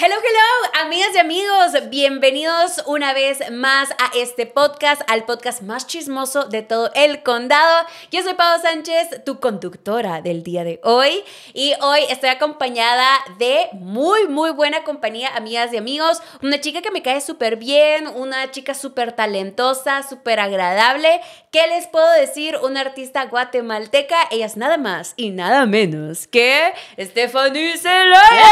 Hello, hello, amigas y amigos, bienvenidos una vez más a este podcast, al podcast más chismoso de todo el condado. Yo soy Pablo Sánchez, tu conductora del día de hoy, y hoy estoy acompañada de muy, muy buena compañía, amigas y amigos, una chica que me cae súper bien, una chica súper talentosa, súper agradable. ¿Qué les puedo decir? Una artista guatemalteca, ella es nada más y nada menos que Stephanie Zelaya.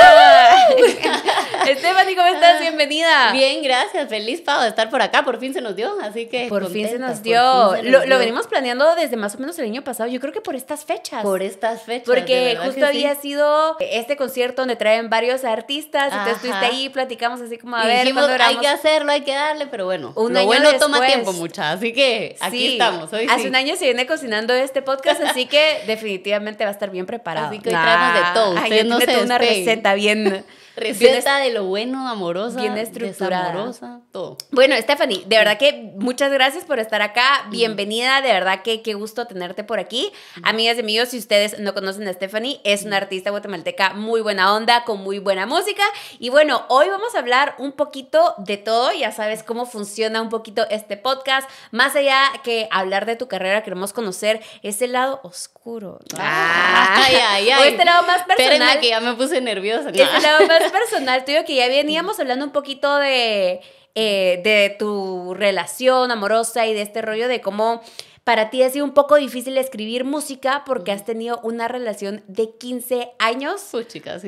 アハハハ。Stephanie, ¿cómo estás? Ah, Bienvenida. Bien, gracias. Feliz Pau de estar por acá. Por fin se nos dio, así que. Por fin se nos dio. lo, venimos planeando desde más o menos el año pasado. Yo creo que por estas fechas. Por estas fechas. Porque justo había sido este concierto donde traen varios artistas. y tú estuviste ahí, platicamos así como a ver. hay que hacerlo, hay que darle, pero bueno. Un lo bueno toma tiempo, mucha. Así que aquí estamos. hace un año se viene cocinando este podcast, así que definitivamente va a estar bien preparado. Así que hoy traemos de todo. Ay, yo no sé una receta bien receta de lo bueno, amorosa, bien estructurada, amorosa, todo. Bueno, Stephanie, de verdad que muchas gracias por estar acá. Mm. Bienvenida, de verdad que qué gusto tenerte por aquí. Mm. Amigas y amigos, si ustedes no conocen a Stephanie, es una mm. artista guatemalteca muy buena onda, con muy buena música. Y bueno, hoy vamos a hablar un poquito de todo. Ya sabes cómo funciona un poquito este podcast. Más allá que hablar de tu carrera, queremos conocer ese lado oscuro. ay, ay, O este lado más personal. Espérenme que ya me puse nerviosa. ¿no? Este lado más personal, tuyo que ya veníamos hablando un poquito de, eh, de tu relación amorosa y de este rollo de cómo para ti ha sido un poco difícil escribir música porque has tenido una relación de 15 años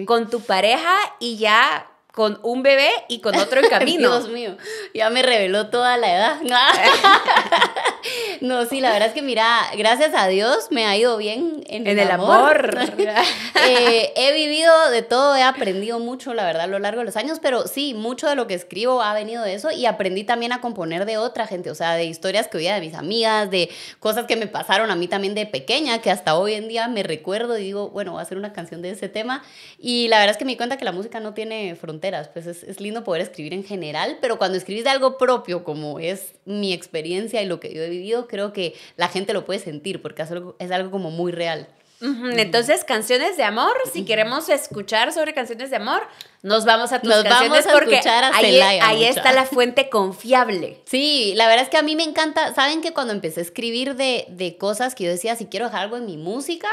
con tu pareja y ya con un bebé y con otro en camino. Dios mío, ya me reveló toda la edad. no, sí, la verdad es que mira, gracias a Dios me ha ido bien en, el amor. Eh, he vivido de todo, he aprendido mucho, la verdad, a lo largo de los años, pero sí, mucho de lo que escribo ha venido de eso y aprendí también a componer de otra gente, o sea, de historias que oía de mis amigas, de cosas que me pasaron a mí también de pequeña, que hasta hoy en día me recuerdo y digo, bueno, voy a hacer una canción de ese tema. Y la verdad es que me di cuenta que la música no tiene frontera. Pues es, lindo poder escribir en general, pero cuando escribís de algo propio, como es mi experiencia y lo que yo he vivido, creo que la gente lo puede sentir porque es algo, es algo como muy real. Entonces, canciones de amor, si queremos escuchar sobre canciones de amor, nos vamos a tus nos canciones a porque a ahí, ahí está la fuente confiable. Sí, la verdad es que a mí me encanta, saben que cuando empecé a escribir de, de cosas que yo decía, si quiero dejar algo en mi música,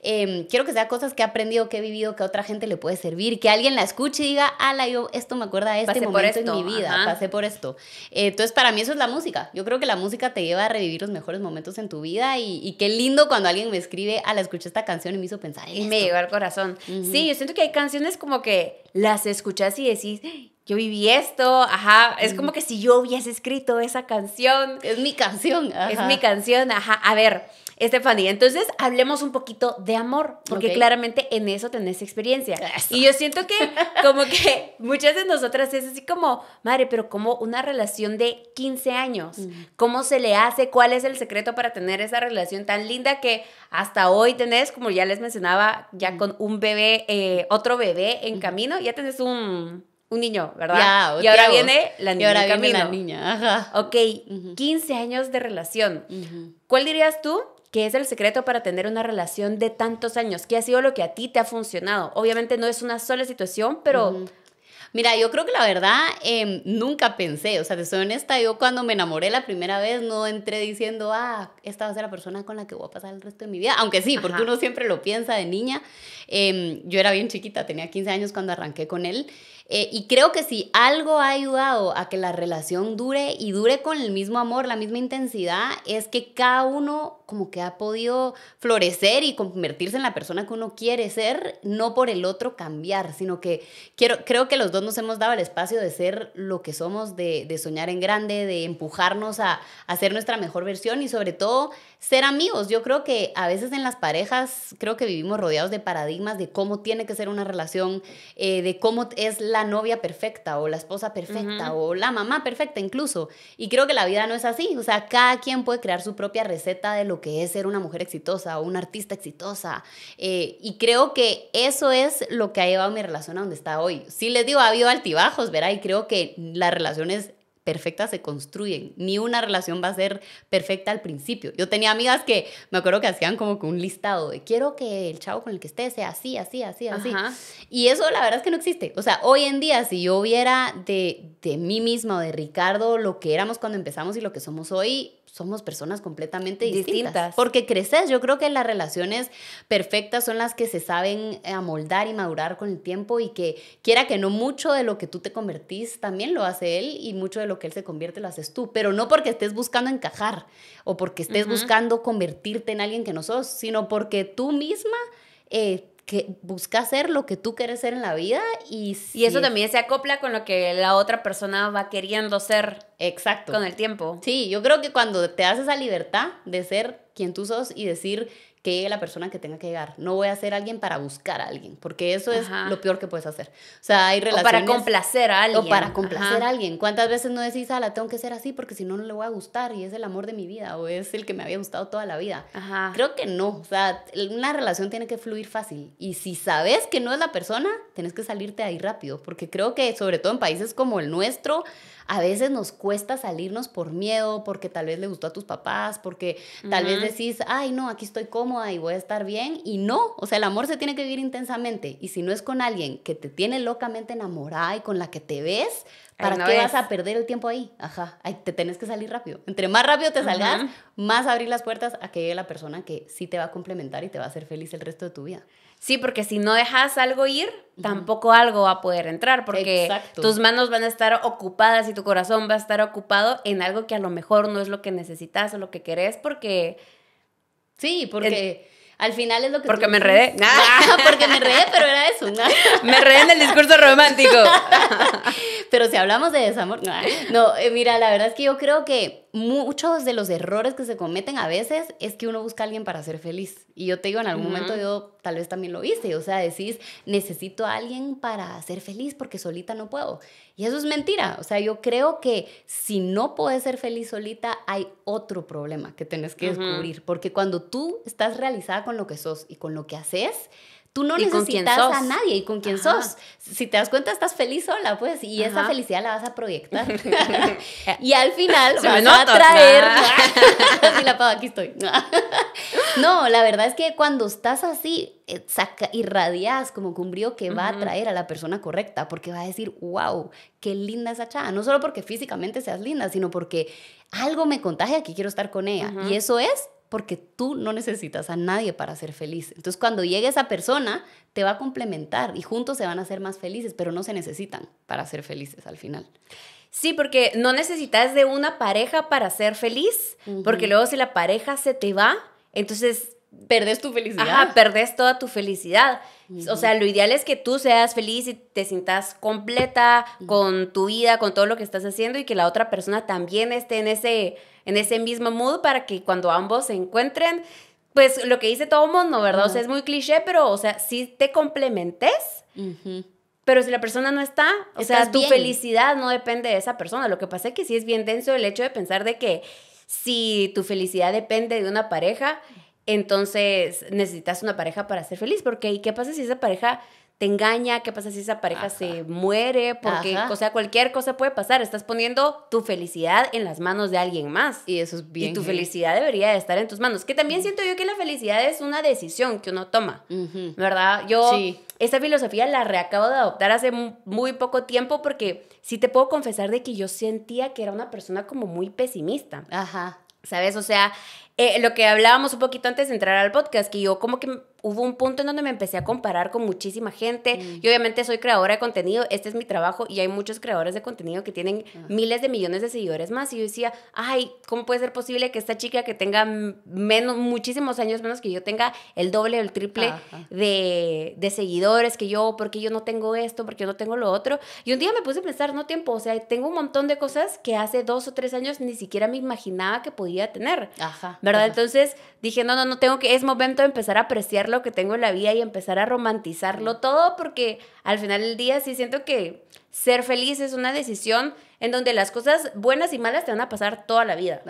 em, quiero que sea cosas que he aprendido, que he vivido, que a otra gente le puede servir, que alguien la escuche y diga, ala, yo esto me acuerda a este momento esto, en mi vida, pasé por esto. entonces, para mí eso es la música. Yo creo que la música te lleva a revivir los mejores momentos en tu vida y, qué lindo cuando alguien me escribe, ala, escuché esta canción y me hizo pensar en esto. Me llegó al corazón. Sí, yo siento que hay canciones como que las escuchas y decís, yo viví esto, ajá, es como mm. que si yo hubiese escrito esa canción. Es mi canción, Es mi canción, ajá. A ver, Estefanía, entonces hablemos un poquito de amor, porque claramente en eso tenés experiencia. Y yo siento que como que muchas de nosotras es así como, madre, pero como una relación de 15 años, mm. ¿cómo se le hace? ¿Cuál es el secreto para tener esa relación tan linda que hasta hoy tenés, como ya les mencionaba, ya mm. con un bebé, eh, otro bebé en camino, ya tenés un niño, ¿verdad? y ahora viene la niña. la niña, ajá. Ok, 15 años de relación. ¿Cuál dirías tú ¿Qué es el secreto para tener una relación de tantos años? ¿Qué ha sido lo que a ti te ha funcionado? Obviamente no es una sola situación, pero... Mira, yo creo que la verdad em, nunca pensé, o sea, te soy honesta, yo cuando me enamoré la primera vez no entré diciendo, ah, esta va a ser la persona con la que voy a pasar el resto de mi vida, aunque sí, porque uno siempre lo piensa de niña. Em, yo era bien chiquita, tenía 15 años cuando arranqué con él. Eh, y creo que si algo ha ayudado a que la relación dure y dure con el mismo amor, la misma intensidad, es que cada uno como que ha podido florecer y convertirse en la persona que uno quiere ser, no por el otro cambiar, sino que quiero, creo que los dos nos hemos dado el espacio de ser lo que somos, de, de soñar en grande, de empujarnos a, a ser nuestra mejor versión y sobre todo ser amigos. Yo creo que a veces en las parejas, creo que vivimos rodeados de paradigmas de cómo tiene que ser una relación, eh, de cómo es la novia perfecta o la esposa perfecta o la mamá perfecta incluso. Y creo que la vida no es así. O sea, cada quien puede crear su propia receta de lo que es ser una mujer exitosa o una artista exitosa. Eh, y creo que eso es lo que ha llevado mi relación a donde está hoy. Sí les digo, ha habido altibajos, ¿verdad? Y creo que las relaciones perfectas se construyen. Ni una relación va a ser perfecta al principio. Yo tenía amigas que me acuerdo que hacían como que un listado de quiero que el chavo con el que esté sea así, así, así, así. Y eso la verdad es que no existe. O sea, hoy en día, si yo viera de, de mí misma o de Ricardo lo que éramos cuando empezamos y lo que somos hoy, somos personas completamente distintas. Porque creces, yo creo que las relaciones perfectas son las que se saben eh, amoldar y madurar con el tiempo y que quiera que no mucho de lo que tú te convertís también lo hace él y mucho de lo que él se convierte lo haces tú, pero no porque estés buscando encajar o porque estés buscando convertirte en alguien que no sos, sino porque tú misma... Eh, que busca ser lo que tú quieres ser en la vida y, y eso también se acopla con lo que la otra persona va queriendo ser. Exacto. Con el tiempo. Sí, yo creo que cuando te das esa libertad de ser quien tú sos y decir, que llegue la persona que tenga que llegar. No voy a ser alguien para buscar a alguien, porque eso es lo peor que puedes hacer. O sea, hay relaciones... O para complacer a alguien. O para complacer a alguien. ¿Cuántas veces no decís, la tengo que ser así porque si no, no le voy a gustar y es el amor de mi vida o es el que me había gustado toda la vida? Creo que no. O sea, una relación tiene que fluir fácil. Y si sabes que no es la persona, tienes que salirte ahí rápido, porque creo que sobre todo en países como el nuestro, a veces nos cuesta salirnos por miedo, porque tal vez le gustó a tus papás, porque tal vez decís, ay, no, aquí estoy cómoda y voy a estar bien. Y no, o sea, el amor se tiene que vivir intensamente. Y si no es con alguien que te tiene locamente enamorada y con la que te ves, ¿para qué vas a perder el tiempo ahí? Ajá, te tenés que salir rápido. Entre más rápido te salgas, más abrir las puertas a que llegue la persona que sí te va a complementar y te va a hacer feliz el resto de tu vida. Sí, porque si no dejas algo ir, tampoco algo va a poder entrar, porque tus manos van a estar ocupadas y tu corazón va a estar ocupado en algo que a lo mejor no es lo que necesitas o lo que querés, porque... Sí, porque... Al final es lo que. Porque me enredé. porque me enredé, pero era eso. Me enredé en el discurso romántico. pero si hablamos de desamor. No, no eh, mira, la verdad es que yo creo que muchos de los errores que se cometen a veces es que uno busca a alguien para ser feliz. Y yo te digo, en algún momento yo tal vez también lo hice. O sea, decís, necesito a alguien para ser feliz porque solita no puedo. Y eso es mentira. O sea, yo creo que si no puedes ser feliz solita, hay otro problema que tenés que descubrir. Porque cuando tú estás realizada con lo que sos y con lo que haces, Tú no necesitas a nadie y con quién sos. Si te das cuenta, estás feliz sola, pues, y esa felicidad la vas a proyectar. y al final Se a atraer... Ah. la aquí estoy. no, la verdad es que cuando estás así, eh, saca, irradias como cumbrío un brío que va a traer a la persona correcta, porque va a decir, wow, qué linda esa chava. No solo porque físicamente seas linda, sino porque algo me contagia que quiero estar con ella. Y eso es porque tú no necesitas a nadie para ser feliz. Entonces, cuando llegue esa persona, te va a complementar y juntos se van a ser más felices, pero no se necesitan para ser felices al final. Sí, porque no necesitas de una pareja para ser feliz, porque luego si la pareja se te va, entonces perdés tu felicidad. Ajá, perdés toda tu felicidad. O sea, lo ideal es que tú seas feliz y te sientas completa con tu vida, con todo lo que estás haciendo y que la otra persona también esté en ese, en ese mismo mood para que cuando ambos se encuentren, pues lo que dice todo mundo, ¿verdad? O sea, es muy cliché, pero o sea, si te complementes. Pero si la persona no está, o sea, tu felicidad no depende de esa persona. Lo que pasa es que sí es bien denso el hecho de pensar de que si tu felicidad depende de una pareja, entonces necesitas una pareja para ser feliz, porque ¿y qué pasa si esa pareja te engaña? ¿Qué pasa si esa pareja se muere? Porque, o sea, cualquier cosa puede pasar. Estás poniendo tu felicidad en las manos de alguien más. Y eso es bien. Y tu felicidad debería estar en tus manos. Que también siento yo que la felicidad es una decisión que uno toma, ¿verdad? Yo esa esta filosofía la reacabo de adoptar hace muy poco tiempo porque sí te puedo confesar de que yo sentía que era una persona como muy pesimista. Ajá. ¿Sabes? O sea, eh, lo que hablábamos un poquito antes de entrar al podcast, que yo como que hubo un punto en donde me empecé a comparar con muchísima gente. Mm. Yo Y obviamente soy creadora de contenido, este es mi trabajo y hay muchos creadores de contenido que tienen ah. miles de millones de seguidores más. Y yo decía, ay, ¿cómo puede ser posible que esta chica que tenga menos, muchísimos años menos que yo tenga el doble o el triple de, de, seguidores que yo? porque yo no tengo esto? porque yo no tengo lo otro? Y un día me puse a pensar, no tiempo, o sea, tengo un montón de cosas que hace dos o tres años ni siquiera me imaginaba que podía tener. Ajá. Entonces dije, no, no, no, tengo que, es momento de empezar a apreciar lo que tengo en la vida y empezar a romantizarlo todo, porque al final del día sí siento que ser feliz es una decisión en donde las cosas buenas y malas te van a pasar toda la vida.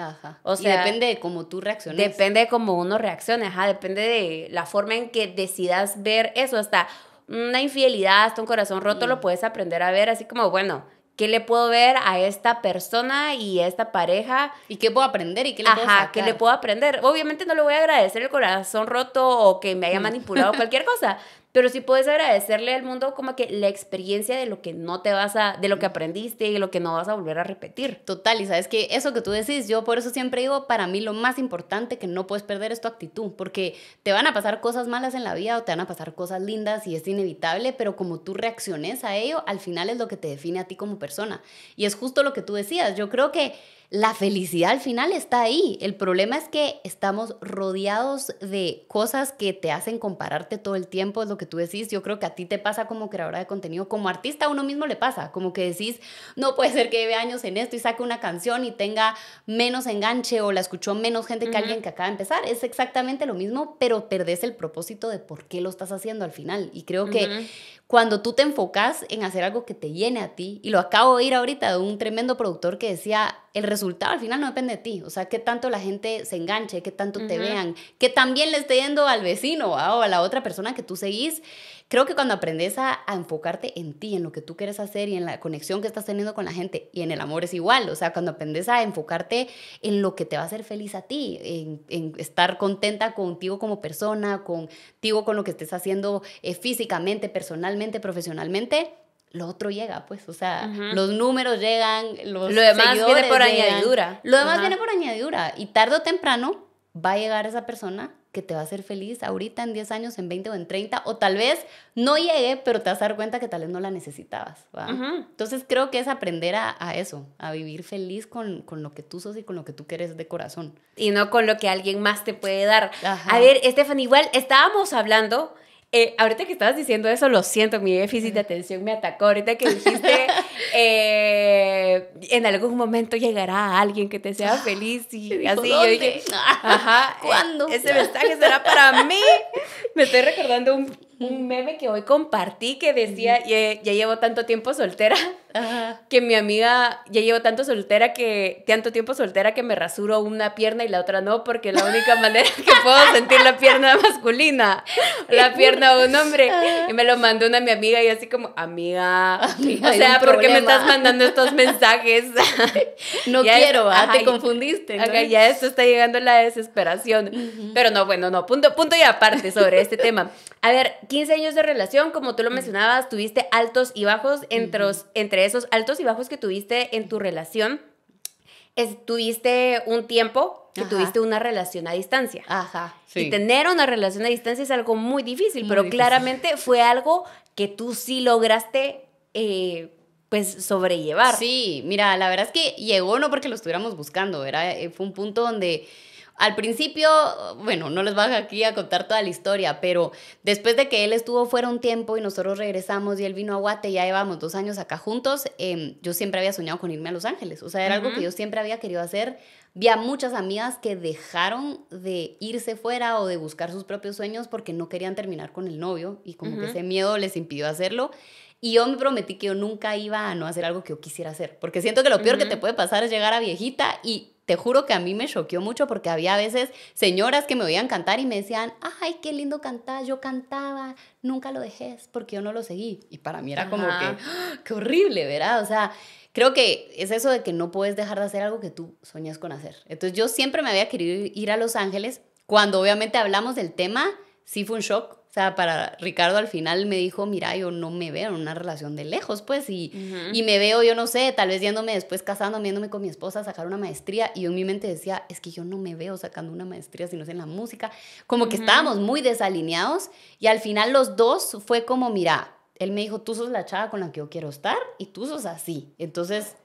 O sea, y depende de cómo tú reacciones. Depende de cómo uno reaccione, ajá, depende de la forma en que decidas ver eso, hasta una infidelidad, hasta un corazón roto, lo puedes aprender a ver así como, bueno, ¿Qué le puedo ver a esta persona y a esta pareja? ¿Y qué puedo aprender y qué le puedo sacar? ¿qué le puedo aprender? Obviamente no le voy a agradecer el corazón roto o que me haya manipulado cualquier cosa, pero sí puedes agradecerle al mundo como que la experiencia de lo que no te vas a, de lo que aprendiste y lo que no vas a volver a repetir. Total, y sabes que eso que tú decís, yo por eso siempre digo, para mí lo más importante que no puedes perder es tu actitud, porque te van a pasar cosas malas en la vida o te van a pasar cosas lindas y es inevitable, pero como tú reacciones a ello, al final es lo que te define a ti como persona. Y es justo lo que tú decías, yo creo que la felicidad al final está ahí. El problema es que estamos rodeados de cosas que te hacen compararte todo el tiempo, es lo que tú decís. Yo creo que a ti te pasa como creadora de contenido, como artista a uno mismo le pasa, como que decís, no puede ser que lleve años en esto y saque una canción y tenga menos enganche o la escuchó menos gente que alguien que acaba de empezar. Es exactamente lo mismo, pero perdés el propósito de por qué lo estás haciendo al final. Y creo que cuando tú te enfocas en hacer algo que te llene a ti, y lo acabo de oír ahorita de un tremendo productor que decía, el resultado al final no depende de ti. O sea, qué tanto la gente se enganche, qué tanto te vean, que también le esté yendo al vecino o a la otra persona que tú seguís. Creo que cuando aprendes a, enfocarte en ti, en lo que tú quieres hacer y en la conexión que estás teniendo con la gente, y en el amor es igual, o sea, cuando aprendes a enfocarte en lo que te va a hacer feliz a ti, en, estar contenta contigo como persona, contigo con lo que estés haciendo eh, físicamente, personalmente, profesionalmente, lo otro llega, pues, o sea, los números llegan, los Lo demás viene por añadidura. Lo demás viene por añadidura y tarde o temprano va a llegar esa persona que te va a hacer feliz ahorita en 10 años, en 20 o en 30, o tal vez no llegue, pero te vas a dar cuenta que tal vez no la necesitabas. Entonces creo que es aprender a, eso, a vivir feliz con, lo que tú sos y con lo que tú quieres de corazón. Y no con lo que alguien más te puede dar. A ver, Estefan, igual estábamos hablando eh, ahorita que estabas diciendo eso, lo siento, mi déficit de atención me atacó. Ahorita que dijiste, eh, en algún momento llegará alguien que te sea feliz y así. Yo dije, eh, ¿cuándo? Ese mensaje será para mí. Me estoy recordando un, meme que hoy compartí que decía, ya llevo tanto tiempo soltera que mi amiga ya llevo tanto soltera que tanto tiempo soltera que me rasuro una pierna y la otra no porque la única manera que puedo sentir la pierna masculina la pierna de un hombre y me lo mandó una mi amiga y así como amiga o sea ¿por qué me estás mandando estos mensajes? no quiero ah, te confundiste ya esto está llegando la desesperación pero no bueno no punto punto y aparte sobre este tema a ver 15 años de relación como tú lo mencionabas tuviste altos y bajos entre, entre esos altos y bajos que tuviste en tu relación, tuviste un tiempo que tuviste una relación a distancia. Ajá. Y tener una relación a distancia es algo muy difícil, pero claramente fue algo que tú sí lograste. Eh, pues sobrellevar. Sí, mira, la verdad es que llegó no porque lo estuviéramos buscando, era, eh, fue un punto donde al principio, bueno, no les voy aquí a contar toda la historia, pero después de que él estuvo fuera un tiempo y nosotros regresamos y él vino a Guate, ya llevamos dos años acá juntos, em, yo siempre había soñado con irme a Los Ángeles. O sea, era algo que yo siempre había querido hacer. Vi a muchas amigas que dejaron de irse fuera o de buscar sus propios sueños porque no querían terminar con el novio y como que ese miedo les impidió hacerlo. Y yo me prometí que yo nunca iba a no hacer algo que yo quisiera hacer, porque siento que lo peor que te puede pasar es llegar a viejita y te juro que a mí me choqueó mucho porque había veces señoras que me oían cantar y me decían, ay, qué lindo cantar, yo cantaba, nunca lo dejé porque yo no lo seguí. Y para mí era como que, ¡Ah! qué horrible, ¿verdad? O sea, creo que es eso de que no puedes dejar de hacer algo que tú soñas con hacer. Entonces yo siempre me había querido ir a Los Ángeles. Cuando obviamente hablamos del tema, sí fue un shock o sea, para Ricardo al final me dijo, mira, yo no me veo en una relación de lejos, pues, y, y me veo, yo no sé, tal vez yéndome después casando, viéndome con mi esposa, sacar una maestría, y yo en mi mente decía, es que yo no me veo sacando una maestría si no es en la música, como que estábamos muy desalineados, y al final los dos fue como, mira, él me dijo, tú sos la chava con la que yo quiero estar, y tú sos así, entonces...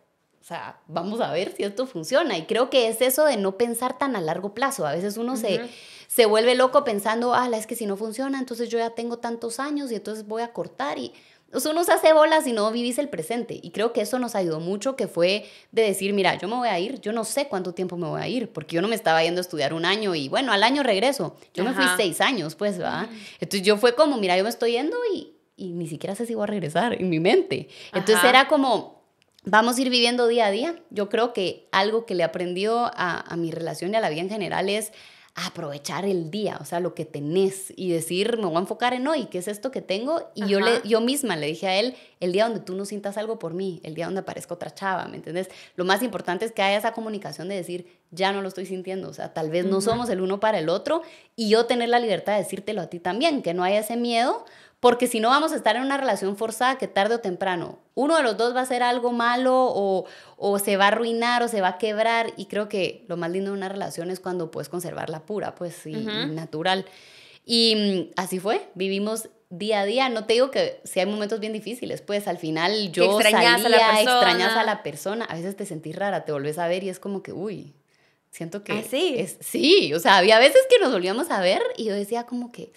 O sea, vamos a ver si esto funciona. Y creo que es eso de no pensar tan a largo plazo. A veces uno se se vuelve loco pensando, ah, es que si no funciona, entonces yo ya tengo tantos años y entonces voy a cortar y... eso no uno se hace bolas si no vivís el presente. Y creo que eso nos ayudó mucho, que fue de decir, mira, yo me voy a ir, yo no sé cuánto tiempo me voy a ir, porque yo no me estaba yendo a estudiar un año y bueno, al año regreso. Yo me fui seis años, pues, va. Entonces yo fue como, mira, yo me estoy yendo y, ni siquiera sé si voy a regresar en mi mente. Entonces era como, vamos a ir viviendo día a día. Yo creo que algo que le aprendió a, a mi relación y a la vida en general es aprovechar el día, o sea, lo que tenés y decir, me voy a enfocar en hoy, ¿qué es esto que tengo? Y yo, le, yo misma le dije a él, el día donde tú no sientas algo por mí, el día donde aparezca otra chava, ¿me entendés? Lo más importante es que haya esa comunicación de decir, ya no lo estoy sintiendo, o sea, tal vez no somos el uno para el otro y yo tener la libertad de decírtelo a ti también, que no haya ese miedo porque si no vamos a estar en una relación forzada que tarde o temprano, uno de los dos va a hacer algo malo o, se va a arruinar o se va a quebrar y creo que lo más lindo de una relación es cuando puedes conservarla pura, pues, y, natural. Y mm, así fue, vivimos día a día. No te digo que si hay momentos bien difíciles, pues al final yo extrañas a extrañas la persona, a veces te sentís rara, te volvés a ver y es como que, uy, siento que... Ah, sí? sí, o sea, había veces que nos volvíamos a ver y yo decía como que,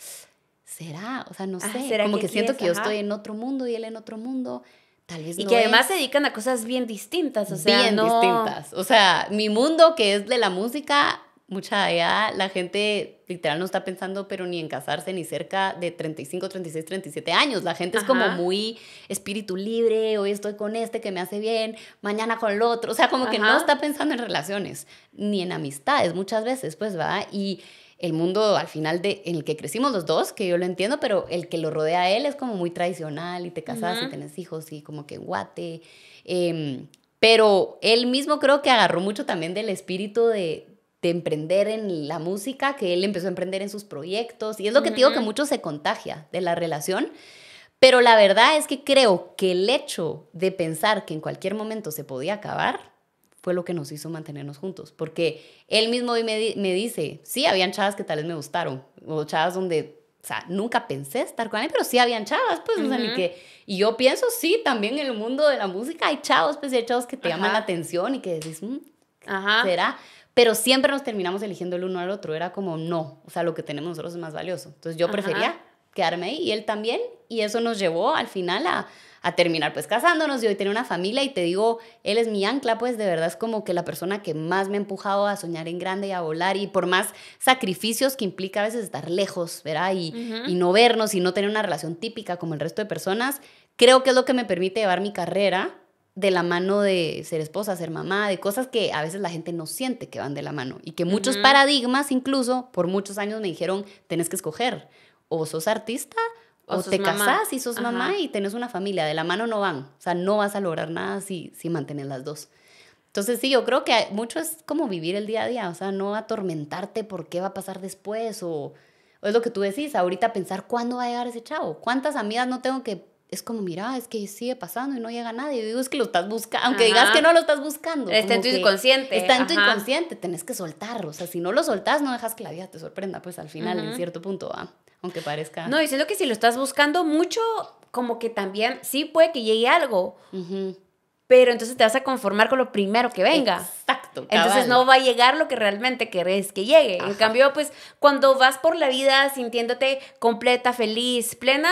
será, o sea, no ah, sé, como que, siento que yo estoy en otro mundo y él en otro mundo. Tal vez y que además se dedican a cosas bien distintas, o sea, bien distintas. O sea, mi mundo que es de la música, mucha allá la gente literal no está pensando pero ni en casarse ni cerca de 35, 36, 37 años. La gente es como muy espíritu libre, hoy estoy con este que me hace bien, mañana con el otro. O sea, como que no está pensando en relaciones ni en amistades muchas veces, pues va. Y el mundo al final de, en el que crecimos los dos, que yo lo entiendo, pero el que lo rodea a él es como muy tradicional y te casas y tenés hijos y como que guate. Em, pero él mismo creo que agarró mucho también del espíritu de, emprender en la música, que él empezó a emprender en sus proyectos. Y es lo que digo que mucho se contagia de la relación. Pero la verdad es que creo que el hecho de pensar que en cualquier momento se podía acabar, fue lo que nos hizo mantenernos juntos, porque él mismo me, me dice, sí, habían chavas que tal vez me gustaron, o chavas donde, o sea, nunca pensé estar con él, pero sí habían chavas, pues, o sea, ni que, y yo pienso, sí, también en el mundo de la música hay chavos, pues, hay chavos que te llaman la atención y que decís, mm, Ajá. ¿será? Pero siempre nos terminamos eligiendo el uno al otro, era como, no, o sea, lo que tenemos nosotros es más valioso, entonces yo prefería quedarme ahí y él también, y eso nos llevó al final a a terminar pues casándonos y hoy tener una familia y te digo, él es mi ancla, pues de verdad es como que la persona que más me ha empujado a soñar en grande y a volar y por más sacrificios que implica a veces estar lejos, ¿verdad? Y, y no vernos y no tener una relación típica como el resto de personas, creo que es lo que me permite llevar mi carrera de la mano de ser esposa, ser mamá, de cosas que a veces la gente no siente que van de la mano y que muchos paradigmas incluso por muchos años me dijeron, tenés que escoger, o sos artista o, te casas casás y sos mamá y tenés una familia, de la mano no van, o sea, no vas a lograr nada si, si mantienes las dos. Entonces sí, yo creo que mucho es como vivir el día a día, o sea, no atormentarte por qué va a pasar después o, es lo que tú decís, ahorita pensar cuándo va a llegar ese chavo, cuántas amigas no tengo que es como, mira, es que sigue pasando y no llega nadie. y digo, es que lo estás buscando, aunque digas que no lo estás buscando. Está en tu inconsciente. Está en tu inconsciente, tenés que soltarlo. O sea, si no lo soltás, no dejas que la vida te sorprenda, pues al final, en cierto punto. ¿va? aunque parezca. No, diciendo que si lo estás buscando mucho, como que también sí puede que llegue algo. Pero entonces te vas a conformar con lo primero que venga. Exacto. Entonces no va a llegar lo que realmente querés que llegue. En cambio, pues cuando vas por la vida sintiéndote completa, feliz, plena,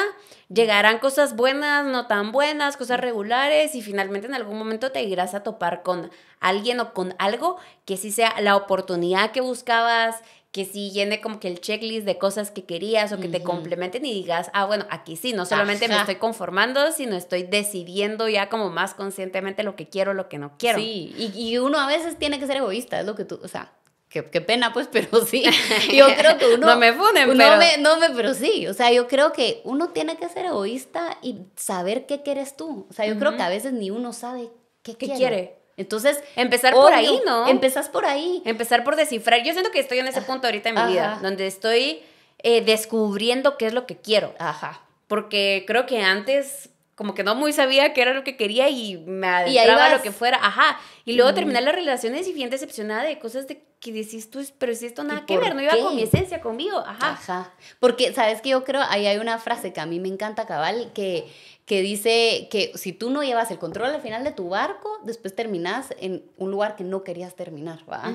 llegarán cosas buenas, no tan buenas, cosas regulares y finalmente en algún momento te irás a topar con alguien o con algo que sí sea la oportunidad que buscabas, que sí llene como que el checklist de cosas que querías o que te complementen y digas, ah, bueno, aquí sí, no solamente me estoy conformando, sino estoy decidiendo ya como más conscientemente lo que quiero, lo que no quiero. Sí, y, uno a veces tiene que ser egoísta, es lo que tú, o sea, qué, pena pues, pero sí, yo creo que uno... no me funen, no me, pero sí, o sea, yo creo que uno tiene que ser egoísta y saber qué quieres tú. O sea, yo creo que a veces ni uno sabe qué, quiere. Entonces, empezar por ahí, ¿no? Empezás por ahí. Empezar por descifrar. Yo siento que estoy en ese punto ahorita en mi vida, donde estoy eh, descubriendo qué es lo que quiero. Ajá. Porque creo que antes como que no muy sabía qué era lo que quería y me adentraba a lo que fuera, ajá. Y luego terminé terminar las relaciones y bien decepcionada de cosas de que decís tú, pero si esto nada que ver, no iba con mi esencia, conmigo, ajá. Ajá. Porque, ¿sabes que Yo creo, ahí hay una frase que a mí me encanta, cabal, que, que dice que si tú no llevas el control al final de tu barco, después terminás en un lugar que no querías terminar, ¿va?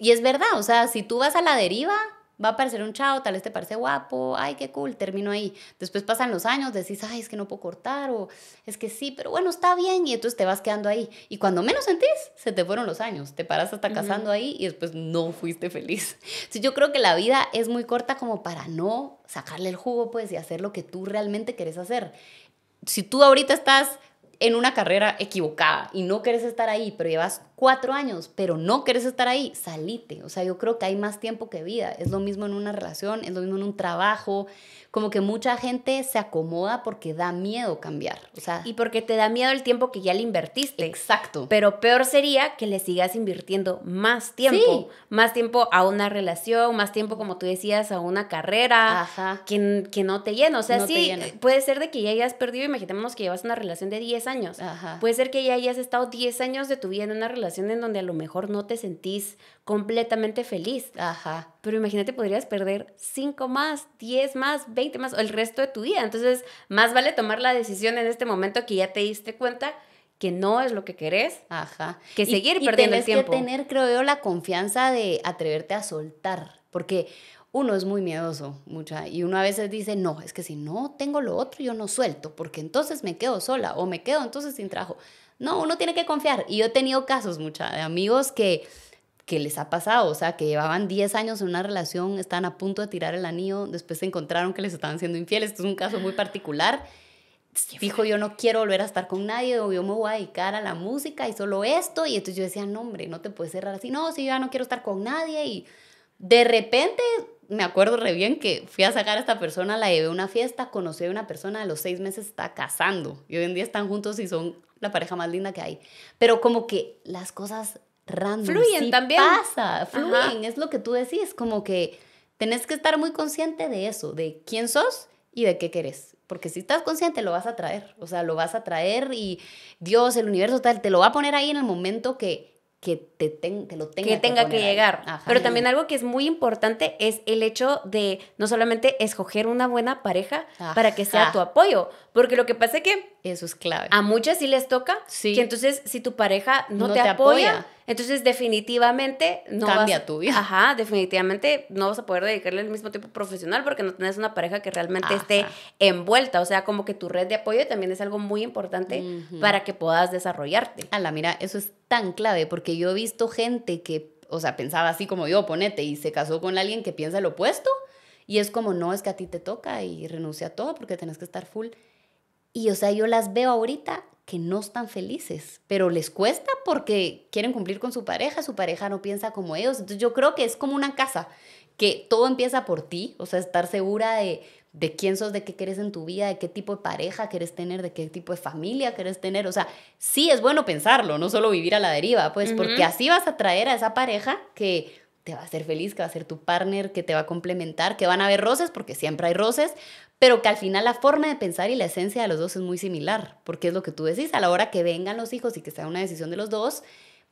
Y es verdad, o sea, si tú vas a la deriva, va a parecer un chao, tal vez te parece guapo, ay, qué cool, termino ahí. Después pasan los años, decís, ay, es que no puedo cortar, o es que sí, pero bueno, está bien, y entonces te vas quedando ahí. Y cuando menos sentís, se te fueron los años, te paras hasta casando ahí y después no fuiste feliz. Sí, yo creo que la vida es muy corta como para no sacarle el jugo, pues, y hacer lo que tú realmente quieres hacer. Si tú ahorita estás en una carrera equivocada y no quieres estar ahí, pero llevas cuatro años, pero no quieres estar ahí, salite. O sea, yo creo que hay más tiempo que vida. Es lo mismo en una relación, es lo mismo en un trabajo. Como que mucha gente se acomoda porque da miedo cambiar. O sea, y porque te da miedo el tiempo que ya le invertiste. Exacto. Pero peor sería que le sigas invirtiendo más tiempo. Más tiempo a una relación, más tiempo, como tú decías, a una carrera Ajá. Que, no te llena. O sea, sí, puede ser de que ya hayas perdido, imaginemos que llevas una relación de 10 años. Ajá. Puede ser que ya hayas estado 10 años de tu vida en una relación en donde a lo mejor no te sentís completamente feliz. Ajá. Pero imagínate, podrías perder 5 más, 10 más, 20 más, o el resto de tu vida. Entonces, más vale tomar la decisión en este momento que ya te diste cuenta que no es lo que querés, Ajá. que seguir perdiendo el tiempo. que tener, creo yo, la confianza de atreverte a soltar, porque uno es muy miedoso, mucha, y uno a veces dice, no, es que si no tengo lo otro, yo no suelto, porque entonces me quedo sola o me quedo entonces sin trabajo. No, uno tiene que confiar. Y yo he tenido casos, mucha, de amigos que, que les ha pasado, o sea, que llevaban 10 años en una relación, estaban a punto de tirar el anillo, después se encontraron que les estaban siendo infieles. Esto es un caso muy particular. Dijo, yo no quiero volver a estar con nadie, o yo me voy a dedicar a la música y solo esto. Y entonces yo decía, no, hombre, no te puedes cerrar así. No, si yo ya no quiero estar con nadie. Y de repente, me acuerdo re bien que fui a sacar a esta persona, la llevé a una fiesta, conocí a una persona, a los seis meses está casando. Y hoy en día están juntos y son la pareja más linda que hay. Pero como que las cosas random. Fluyen también. Pasa, fluyen, es lo que tú decís. Como que tenés que estar muy consciente de eso, de quién sos y de qué querés. Porque si estás consciente, lo vas a traer. O sea, lo vas a traer y Dios, el universo, tal, te lo va a poner ahí en el momento que, que te, lo tenga que, llegar. Pero también algo que es muy importante es el hecho de no solamente escoger una buena pareja para que sea tu apoyo. Porque lo que pasa es que eso es clave. A muchas sí les toca. Sí. Que entonces, si tu pareja no, te, apoya, entonces definitivamente no Cambia vas, tu vida. Ajá, definitivamente no vas a poder dedicarle el mismo tiempo profesional porque no tienes una pareja que realmente esté envuelta. O sea, como que tu red de apoyo también es algo muy importante para que puedas desarrollarte. Ala, mira, eso es tan clave porque yo he visto gente que, o sea, pensaba así como yo, ponete, y se casó con alguien que piensa lo opuesto. Y es como, no, es que a ti te toca y renuncia a todo porque tenés que estar full. Y o sea, yo las veo ahorita que no están felices, pero les cuesta porque quieren cumplir con su pareja, su pareja no piensa como ellos. Entonces yo creo que es como una casa, que todo empieza por ti, o sea, estar segura de, de quién sos, de qué querés en tu vida, de qué tipo de pareja querés tener, de qué tipo de familia querés tener. O sea, sí es bueno pensarlo, no solo vivir a la deriva, pues, porque así vas a traer a esa pareja que te va a hacer feliz, que va a ser tu partner, que te va a complementar, que van a haber roces, porque siempre hay roces, pero que al final la forma de pensar y la esencia de los dos es muy similar, porque es lo que tú decís, a la hora que vengan los hijos y que sea una decisión de los dos,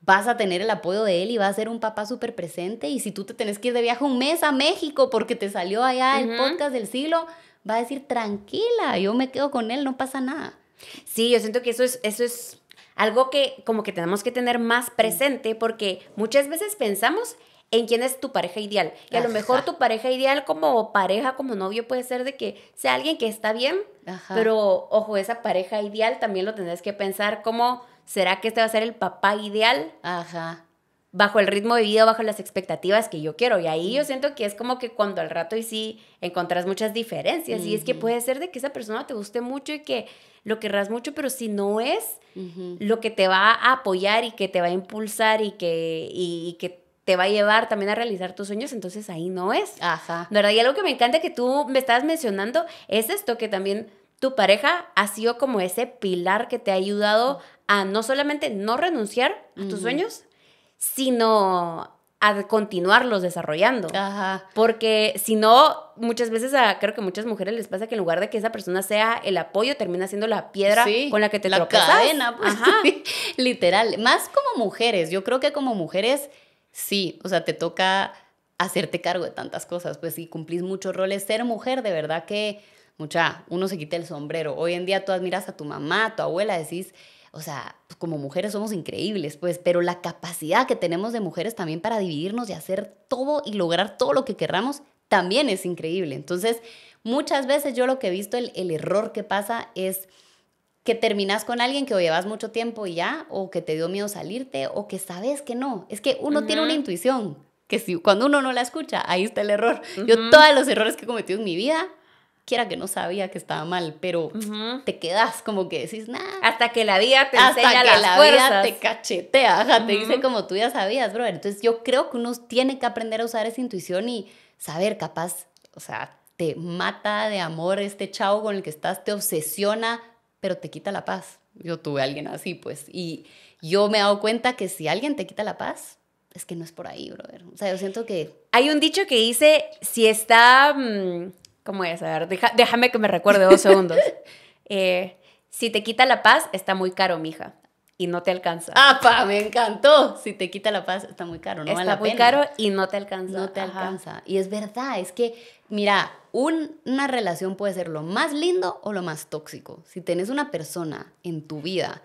vas a tener el apoyo de él y va a ser un papá súper presente. Y si tú te tenés que ir de viaje un mes a México porque te salió allá el podcast del siglo, va a decir, tranquila, yo me quedo con él, no pasa nada. Sí, yo siento que eso es, eso es algo que como que tenemos que tener más presente porque muchas veces pensamos en quién es tu pareja ideal. Y a lo mejor tu pareja ideal como pareja, como novio, puede ser de que sea alguien que está bien, pero ojo, esa pareja ideal también lo tendrás que pensar como, ¿será que este va a ser el papá ideal? Ajá. Bajo el ritmo de vida, bajo las expectativas que yo quiero. Y ahí yo mm. siento que es como que cuando al rato y sí encontrás muchas diferencias. Y es que puede ser de que esa persona te guste mucho y que lo querrás mucho, pero si no es lo que te va a apoyar y que te va a impulsar y que, y, y que te va a llevar también a realizar tus sueños, entonces ahí no es. Ajá. ¿Verdad? Y algo que me encanta que tú me estabas mencionando es esto que también tu pareja ha sido como ese pilar que te ha ayudado a no solamente no renunciar a tus sueños, sino a continuarlos desarrollando. Ajá. Porque si no, muchas veces creo que a muchas mujeres les pasa que en lugar de que esa persona sea el apoyo, termina siendo la piedra con la que te la pues, Ajá. Literal. Más como mujeres. Yo creo que como mujeres sí, o sea, te toca hacerte cargo de tantas cosas, pues si cumplís muchos roles, ser mujer de verdad que, mucha, uno se quita el sombrero. Hoy en día tú admiras a tu mamá, a tu abuela, decís, o sea, pues como mujeres somos increíbles, pues, pero la capacidad que tenemos de mujeres también para dividirnos y hacer todo y lograr todo lo que querramos, también es increíble. Entonces, muchas veces yo lo que he visto, el, el error que pasa es que terminas con alguien que o llevas mucho tiempo y ya, o que te dio miedo salirte, o que sabes que no. Es que uno tiene una intuición, que si cuando uno no la escucha, ahí está el error. Yo todos los errores que he cometido en mi vida, quiera que no sabía que estaba mal, pero te quedas como que decís, nada. Hasta que la vida te hasta que la vida te cachetea, te dice como tú ya sabías, brother. Entonces yo creo que uno tiene que aprender a usar esa intuición y saber, capaz, o sea, te mata de amor este chavo con el que estás, te obsesiona pero te quita la paz. Yo tuve a alguien así, pues, y yo me he dado cuenta que si alguien te quita la paz, es que no es por ahí, brother. O sea, yo siento que... Hay un dicho que dice, si está... Mm, ¿Cómo es? A ver, déjame que me recuerde dos segundos. Eh, si te quita la paz, está muy caro, mija. Y no te alcanza. ¡Apa! Me encantó. Si te quita la paz, está muy caro. No está muy caro y no te alcanza. No te alcanza. Y es verdad, es que, mira, una relación puede ser lo más lindo o lo más tóxico. Si tenés una persona en tu vida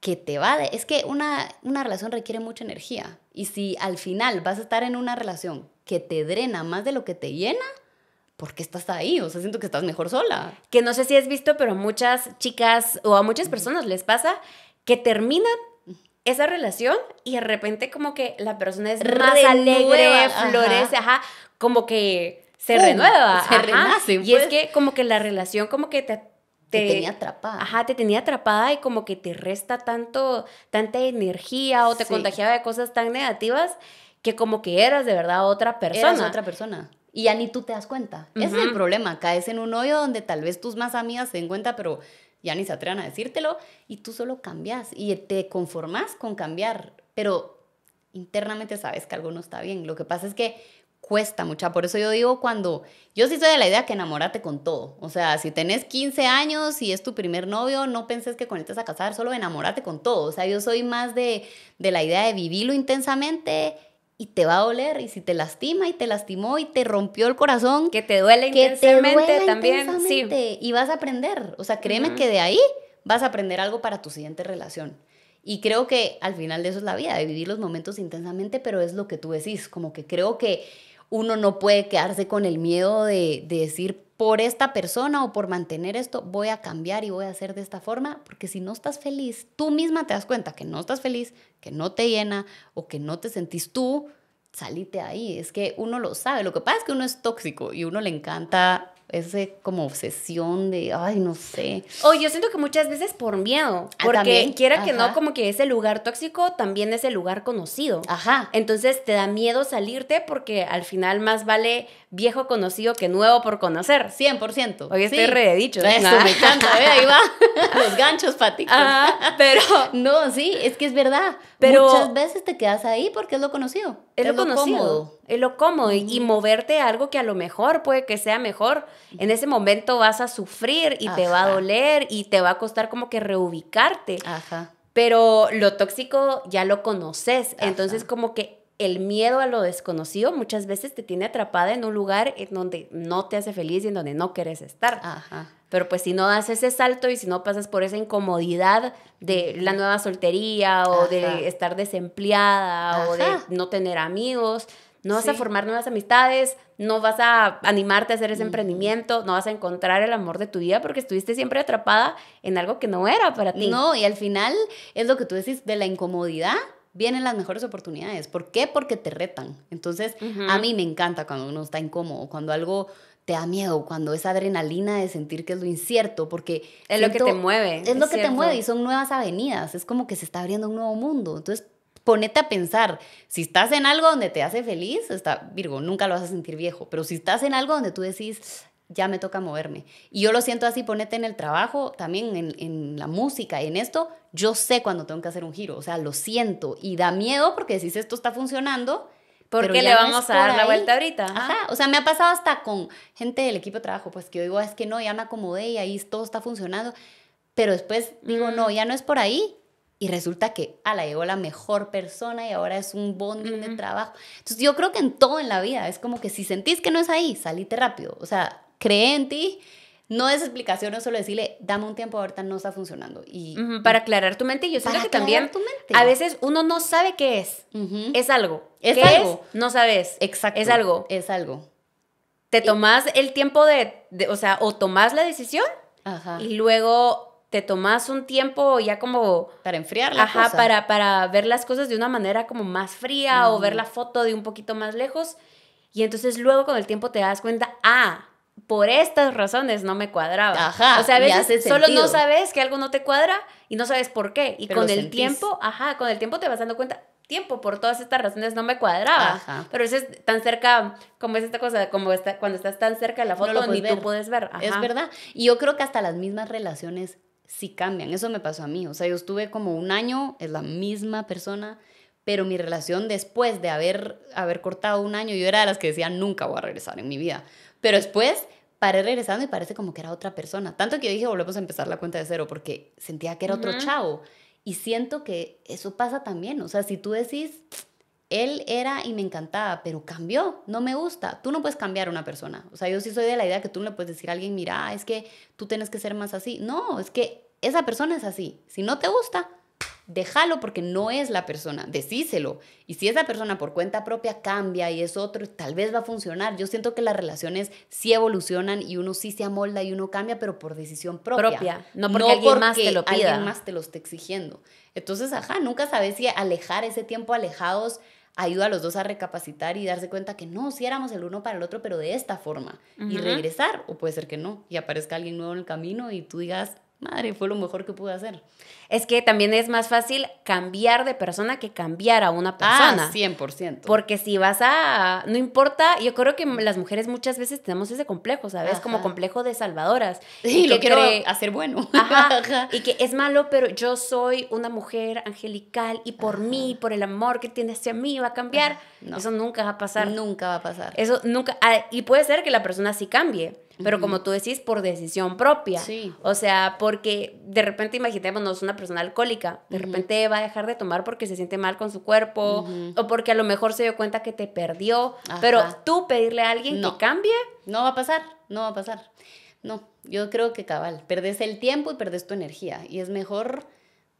que te va de... Es que una, una relación requiere mucha energía. Y si al final vas a estar en una relación que te drena más de lo que te llena, ¿por qué estás ahí? O sea, siento que estás mejor sola. Que no sé si has visto, pero a muchas chicas o a muchas personas les pasa que terminan esa relación y de repente como que la persona es más alegre, florece, ajá, como que se renueva. Y es pues. que como que la relación como que te te, tenía atrapada. Ajá, te tenía atrapada y como que te resta tanto, tanta energía o te contagiaba de cosas tan negativas que como que eras de verdad otra persona. Eras otra persona. Y ya ni tú te das cuenta. es el problema. Caes en un hoyo donde tal vez tus más amigas se den cuenta, pero ya ni se atrevan a decírtelo y tú solo cambias y te conformas con cambiar, pero internamente sabes que algo no está bien. Lo que pasa es que cuesta mucha. Por eso yo digo cuando, yo sí soy de la idea que enamorarte con todo. O sea, si tenés 15 años y es tu primer novio, no penses que con a casar, solo enamorarte con todo. O sea, yo soy más de, de la idea de vivirlo intensamente y te va a doler y si te lastima y te lastimó y te rompió el corazón que te duele que intensamente también y vas a aprender o sea créeme que de ahí vas a aprender algo para tu siguiente relación y creo que al final de eso es la vida, de vivir los momentos intensamente, pero es lo que tú decís, como que creo que uno no puede quedarse con el miedo de, decir por esta persona o por mantener esto voy a cambiar y voy a hacer de esta forma, porque si no estás feliz, tú misma te das cuenta que no estás feliz, que no te llena o que no te sentís tú, salite ahí. Es que uno lo sabe. Lo que pasa es que uno es tóxico y uno le encanta ese como obsesión de, ay, no sé. O oh, yo siento que muchas veces por miedo, ah, porque quiera que no, como que ese lugar tóxico también es el lugar conocido. Ajá. Entonces te da miedo salirte porque al final más vale viejo conocido que nuevo por conocer. 100%. Hoy estoy re dicho. Eso, me ah. ahí va. Los ganchos, Pati. Pero... No, sí, es que es verdad. Muchas veces te quedas ahí porque es lo conocido. Es, lo, Cómodo. Es lo cómodo. Y, moverte a algo que a lo mejor puede que sea mejor. En ese momento vas a sufrir y te va a doler y te va a costar como que reubicarte. Ajá. Pero lo tóxico ya lo conoces. Entonces como que el miedo a lo desconocido muchas veces te tiene atrapada en un lugar en donde no te hace feliz y en donde no quieres estar. Ajá. Pero pues si no das ese salto y si no pasas por esa incomodidad de la nueva soltería o de estar desempleada o de no tener amigos, no vas a formar nuevas amistades, no vas a animarte a hacer ese emprendimiento, no vas a encontrar el amor de tu vida porque estuviste siempre atrapada en algo que no era para ti. No, y al final es lo que tú decís de la incomodidad vienen las mejores oportunidades. ¿Por qué? Porque te retan. Entonces, a mí me encanta cuando uno está incómodo, cuando algo te da miedo cuando esa adrenalina de sentir que es lo incierto, porque... Es lo que te mueve. Es, lo que te mueve y son nuevas avenidas, es como que se está abriendo un nuevo mundo. Entonces, ponete a pensar, si estás en algo donde te hace feliz, está, Virgo, nunca lo vas a sentir viejo, pero si estás en algo donde tú decís, ya me toca moverme. Y yo lo siento así, ponete en el trabajo, también en, en la música y en esto, yo sé cuando tengo que hacer un giro, o sea, lo siento y da miedo porque decís, esto está funcionando porque le vamos a dar la vuelta ahorita. Ajá. o sea, me ha pasado hasta con gente del equipo de trabajo, pues que yo digo, ah, es que no, ya me acomodé y ahí todo está funcionando. Pero después digo, no, mm. ya no es por ahí. Y resulta que, a la llegó la mejor persona y ahora es un bonding de trabajo. Entonces, yo creo que en todo en la vida es como que si sentís que no es ahí, salite rápido. O sea, cree en ti no es explicación, no solo decirle, dame un tiempo, ahorita no está funcionando. Y, para aclarar tu mente, yo sé que también a veces uno no sabe qué es. Es algo. Es algo. No sabes. Exacto. Es algo. Es algo. Te tomas el tiempo de, o sea, o tomas la decisión y luego te tomas un tiempo ya como... Para enfriar la ajá, Para, para ver las cosas de una manera como más fría o ver la foto de un poquito más lejos. Y entonces luego con el tiempo te das cuenta, ah, por estas razones no me cuadraba. Ajá, o sea, a veces solo no sabes que algo no te cuadra y no sabes por qué. Y con el tiempo, ajá, con el tiempo te vas dando cuenta, tiempo, por todas estas razones no me cuadraba. Pero eso es tan cerca, como es esta cosa, como cuando estás tan cerca de la foto, ni tú puedes ver. Es verdad. Y yo creo que hasta las mismas relaciones sí cambian. Eso me pasó a mí. O sea, yo estuve como un año, es la misma persona pero mi relación después de haber, haber cortado un año, yo era de las que decía, nunca voy a regresar en mi vida. Pero después paré regresando y parece como que era otra persona. Tanto que yo dije, volvemos a empezar la cuenta de cero porque sentía que era otro chavo. Y siento que eso pasa también. O sea, si tú decís, él era y me encantaba, pero cambió, no me gusta. Tú no puedes cambiar a una persona. O sea, yo sí soy de la idea que tú no le puedes decir a alguien, mira, es que tú tienes que ser más así. No, es que esa persona es así. Si no te gusta, déjalo porque no es la persona, decíselo. Y si esa persona por cuenta propia cambia y es otro, tal vez va a funcionar. Yo siento que las relaciones sí evolucionan y uno sí se amolda y uno cambia, pero por decisión propia. No porque, alguien, más te lo pida. alguien más te lo esté exigiendo. Entonces, ajá, nunca sabes si alejar ese tiempo alejados ayuda a los dos a recapacitar y darse cuenta que no, si éramos el uno para el otro, pero de esta forma. Y regresar, o puede ser que no, y aparezca alguien nuevo en el camino y tú digas, madre, fue lo mejor que pude hacer es que también es más fácil cambiar de persona que cambiar a una persona. 100%. Ah, porque si vas a... No importa, yo creo que mm. las mujeres muchas veces tenemos ese complejo, ¿sabes? Como complejo de salvadoras. Sí, y lo quiero hacer bueno. Y que es malo, pero yo soy una mujer angelical y por mí, por el amor que tiene hacia mí, va a cambiar. Eso nunca va a pasar. Nunca va a pasar. Eso nunca... Ah, y puede ser que la persona sí cambie pero como tú decís, por decisión propia. Sí. O sea, porque de repente imaginémonos una persona alcohólica. De repente va a dejar de tomar porque se siente mal con su cuerpo o porque a lo mejor se dio cuenta que te perdió. Pero tú pedirle a alguien no. que cambie. No va a pasar, no va a pasar. No, yo creo que cabal, perdes el tiempo y perdes tu energía. Y es mejor,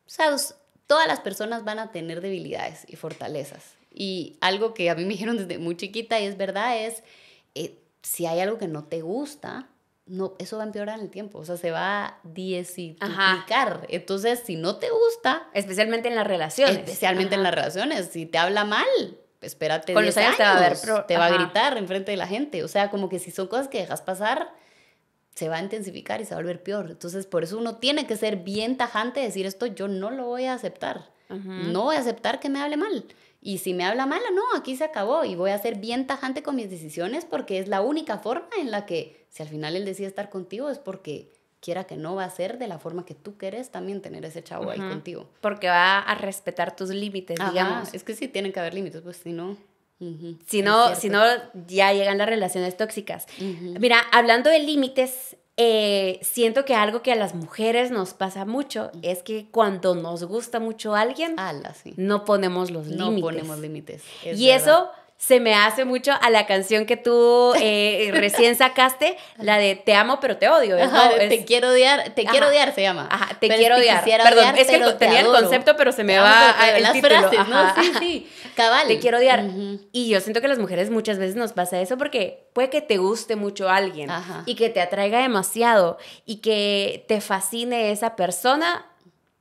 sabes, todas las personas van a tener debilidades y fortalezas. Y algo que a mí me dijeron desde muy chiquita y es verdad es, eh, si hay algo que no te gusta, no, eso va a empeorar en el tiempo, o sea, se va a dieciplicar. Entonces, si no te gusta... Especialmente en las relaciones. Especialmente en las relaciones, si te habla mal, espérate años, te, va a, ver, te va a gritar enfrente de la gente, o sea, como que si son cosas que dejas pasar, se va a intensificar y se va a volver peor. Entonces, por eso uno tiene que ser bien tajante, decir esto, yo no lo voy a aceptar, no voy a aceptar que me hable mal. Y si me habla mala, no, aquí se acabó y voy a ser bien tajante con mis decisiones porque es la única forma en la que, si al final él decide estar contigo, es porque quiera que no va a ser de la forma que tú quieres también tener ese chavo ahí contigo. Porque va a respetar tus límites, digamos. Es que sí tienen que haber límites, pues si no... si, no, si no, ya llegan las relaciones tóxicas. Mira, hablando de límites, eh, siento que algo que a las mujeres nos pasa mucho es que cuando nos gusta mucho alguien, no ponemos los límites. No ponemos límites. y eso se me hace mucho a la canción que tú eh, recién sacaste, la de Te amo pero te odio. Te quiero odiar, te quiero odiar se llama. Ajá, te quiero odiar. Perdón, es que tenía el concepto, pero se me va el título. Sí, sí. Cabal. Te quiero odiar. Y yo siento que las mujeres muchas veces nos pasa eso porque puede que te guste mucho alguien y que te atraiga demasiado y que te fascine esa persona,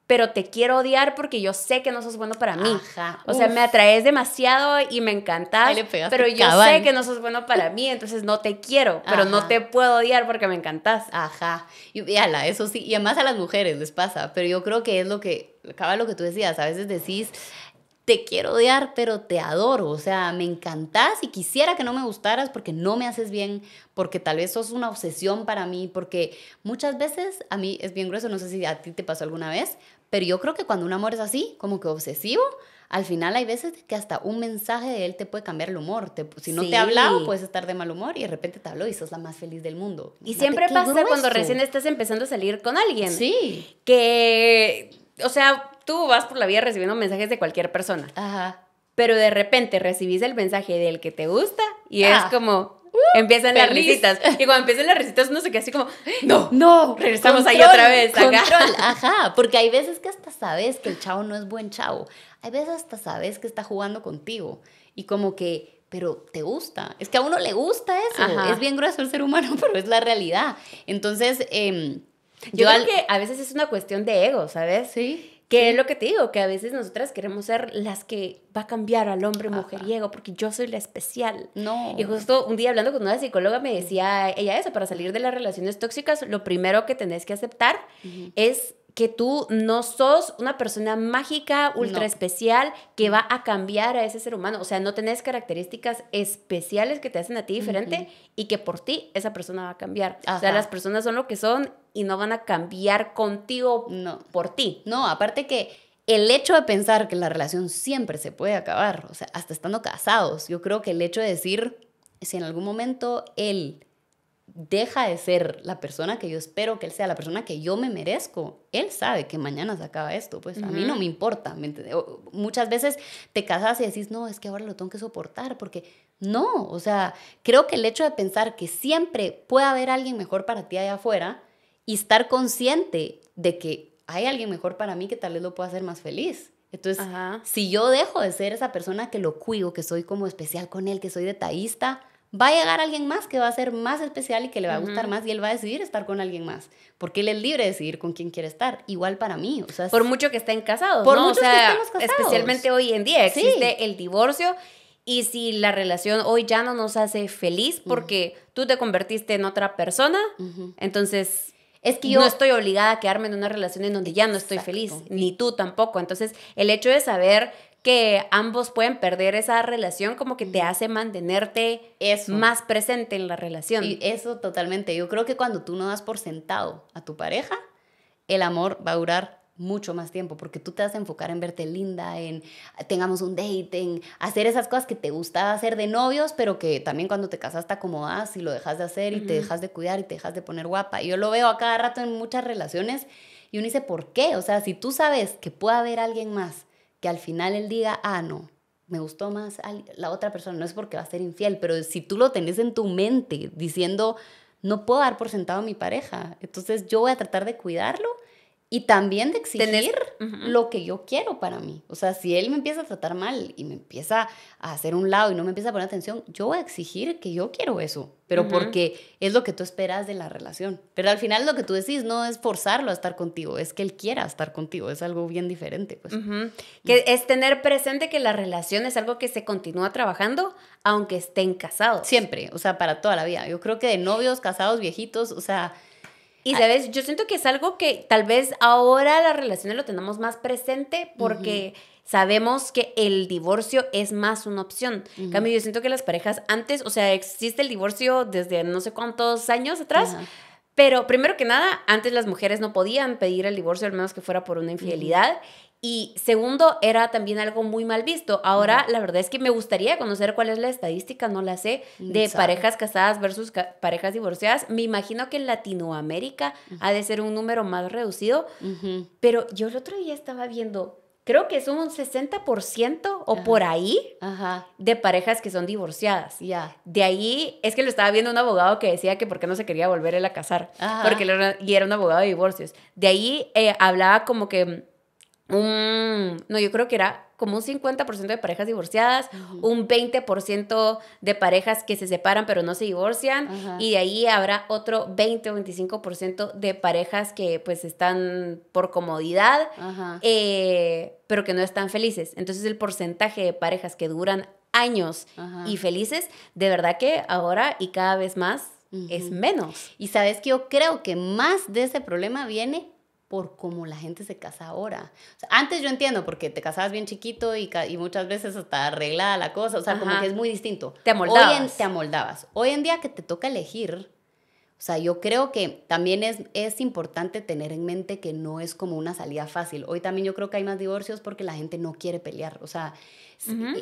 pero te quiero odiar porque yo sé que no sos bueno para mí. Ajá, o sea, me atraes demasiado y me encantas, pero yo sé que no sos bueno para mí, entonces no te quiero, pero no te puedo odiar porque me encantas. Ajá. Y, eso sí, y además a las mujeres les pasa, pero yo creo que es lo que, acaba lo que tú decías, a veces decís, te quiero odiar, pero te adoro. O sea, me encantas y quisiera que no me gustaras porque no me haces bien, porque tal vez sos una obsesión para mí, porque muchas veces a mí es bien grueso, no sé si a ti te pasó alguna vez, pero yo creo que cuando un amor es así, como que obsesivo, al final hay veces que hasta un mensaje de él te puede cambiar el humor. si no te ha hablado, puedes estar de mal humor y de repente te habló y sos la más feliz del mundo. Y siempre pasa cuando recién estás empezando a salir con alguien. Sí. Que, o sea, tú vas por la vida recibiendo mensajes de cualquier persona. Ajá. Pero de repente recibís el mensaje del que te gusta y es ah. como, Uh, empiezan las risitas. Y cuando empiezan las risitas uno se queda así como, ¡Ah! no, no, regresamos ahí otra vez. ajá, porque hay veces que hasta sabes que el chavo no es buen chavo. Hay veces hasta sabes que está jugando contigo. Y como que, pero te gusta. Es que a uno le gusta eso. Es bien grueso el ser humano, pero es la realidad. Entonces, em, yo, creo que a veces es una cuestión de ego, ¿sabes? Sí. Que es lo que te digo, que a veces nosotras queremos ser las que va a cambiar al hombre mujeriego, porque yo soy la especial. No. Y justo un día hablando con una psicóloga me decía ella eso, para salir de las relaciones tóxicas, lo primero que tenés que aceptar es que tú no sos una persona mágica, ultra especial, que va a cambiar a ese ser humano. O sea, no tenés características especiales que te hacen a ti diferente y que por ti esa persona va a cambiar. O sea, las personas son lo que son y no van a cambiar contigo por ti. No, aparte que el hecho de pensar que la relación siempre se puede acabar, o sea, hasta estando casados, yo creo que el hecho de decir, si en algún momento él deja de ser la persona que yo espero que él sea, la persona que yo me merezco. Él sabe que mañana se acaba esto, pues a mí no me importa. Muchas veces te casas y decís, no, es que ahora lo tengo que soportar, porque no, o sea, creo que el hecho de pensar que siempre puede haber alguien mejor para ti allá afuera y estar consciente de que hay alguien mejor para mí que tal vez lo pueda hacer más feliz. Entonces, si yo dejo de ser esa persona que lo cuido, que soy como especial con él, que soy detallista, va a llegar alguien más que va a ser más especial y que le va a gustar más y él va a decidir estar con alguien más, porque él es libre de decidir con quién quiere estar, igual para mí, o sea, por mucho que estén casados, por mucho que estemos casados. especialmente hoy en día existe el divorcio y si la relación hoy ya no nos hace feliz porque tú te convertiste en otra persona, entonces es que yo no estoy obligada a quedarme en una relación en donde ya no estoy feliz, ni tú tampoco. Entonces, el hecho de saber que ambos pueden perder esa relación, como que te hace mantenerte es más presente en la relación. Y eso totalmente. Yo creo que cuando tú no das por sentado a tu pareja, el amor va a durar mucho más tiempo, porque tú te vas a enfocar en verte linda, en tengamos un date, en hacer esas cosas que te gustaba hacer de novios, pero que también cuando te casas te acomodas y lo dejas de hacer y te dejas de cuidar y te dejas de poner guapa. Y yo lo veo a cada rato en muchas relaciones y uno dice, ¿por qué? O sea, si tú sabes que puede haber alguien más que al final él diga, ah, no, me gustó más la otra persona, no es porque va a ser infiel, pero si tú lo tenés en tu mente diciendo, no puedo dar por sentado a mi pareja, entonces yo voy a tratar de cuidarlo y también de exigir lo que yo quiero para mí. O sea, si él me empieza a tratar mal y me empieza a hacer un lado y no me empieza a poner atención, yo voy a exigir que yo quiero eso, pero porque es lo que tú esperas de la relación. Pero al final lo que tú decís no es forzarlo a estar contigo, es que él quiera estar contigo, es algo bien diferente. Pues. Que es tener presente que la relación es algo que se continúa trabajando aunque estén casados. Siempre, o sea, para toda la vida. Yo creo que de novios, casados, viejitos, o sea... Y ah. sabes, yo siento que es algo que tal vez ahora las relaciones lo tenemos más presente porque sabemos que el divorcio es más una opción. En cambio, yo siento que las parejas antes, o sea, existe el divorcio desde no sé cuántos años atrás. Pero primero que nada, antes las mujeres no podían pedir el divorcio, al menos que fuera por una infidelidad. Y segundo, era también algo muy mal visto. Ahora, la verdad es que me gustaría conocer cuál es la estadística, no la sé, de parejas casadas versus parejas divorciadas. Me imagino que en Latinoamérica ha de ser un número más reducido, pero yo el otro día estaba viendo, creo que es un 60% o por ahí de parejas que son divorciadas. Ya. De ahí, es que lo estaba viendo un abogado que decía que por qué no se quería volver él a casar, porque y era un abogado de divorcios. De ahí eh, hablaba como que no, yo creo que era como un 50% de parejas divorciadas, un 20% de parejas que se separan pero no se divorcian, y de ahí habrá otro 20 o 25% de parejas que pues están por comodidad, eh, pero que no están felices. Entonces el porcentaje de parejas que duran años y felices, de verdad que ahora y cada vez más es menos. Y sabes que yo creo que más de ese problema viene por cómo la gente se casa ahora. antes yo entiendo porque te casabas bien chiquito y, muchas veces hasta arreglada la cosa, o sea, como que es muy distinto. Te amoldabas. Hoy en, te Hoy en día que te toca elegir, o sea, yo creo que también es, es importante tener en mente que no es como una salida fácil. Hoy también yo creo que hay más divorcios porque la gente no quiere pelear. O sea,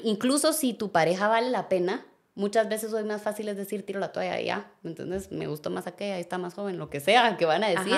incluso si tu pareja vale la pena, muchas veces hoy más fácil es decir tiro la toalla ya, entonces me gustó más aquella, ahí está más joven, lo que sea, que van a decir,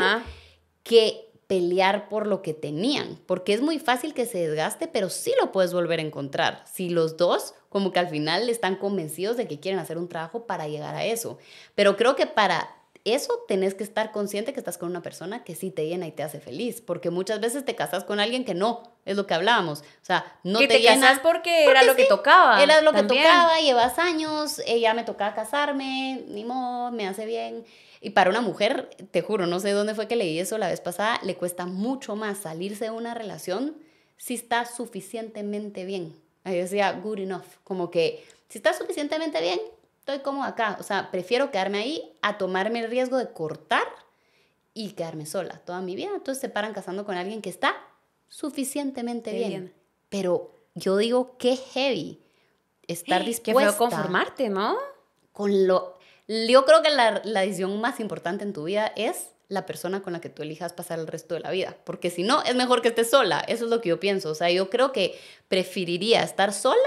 que pelear por lo que tenían, porque es muy fácil que se desgaste, pero sí lo puedes volver a encontrar. Si los dos como que al final están convencidos de que quieren hacer un trabajo para llegar a eso. Pero creo que para eso tenés que estar consciente que estás con una persona que sí te llena y te hace feliz, porque muchas veces te casas con alguien que no, es lo que hablábamos, o sea, no te, te casas porque, era lo que tocaba. Era lo que tocaba, llevas años, ella eh, me tocaba casarme, ni modo, me hace bien. Y para una mujer, te juro, no sé dónde fue que leí eso la vez pasada, le cuesta mucho más salirse de una relación si está suficientemente bien. Ahí decía, good enough, como que si está suficientemente bien, estoy como acá. O sea, prefiero quedarme ahí a tomarme el riesgo de cortar y quedarme sola toda mi vida. Entonces se paran casando con alguien que está suficientemente bien. Pero yo digo, qué heavy estar dispuesta. Que conformarte, ¿no? Con lo yo creo que la, la decisión más importante en tu vida es la persona con la que tú elijas pasar el resto de la vida, porque si no, es mejor que estés sola, eso es lo que yo pienso, o sea, yo creo que preferiría estar sola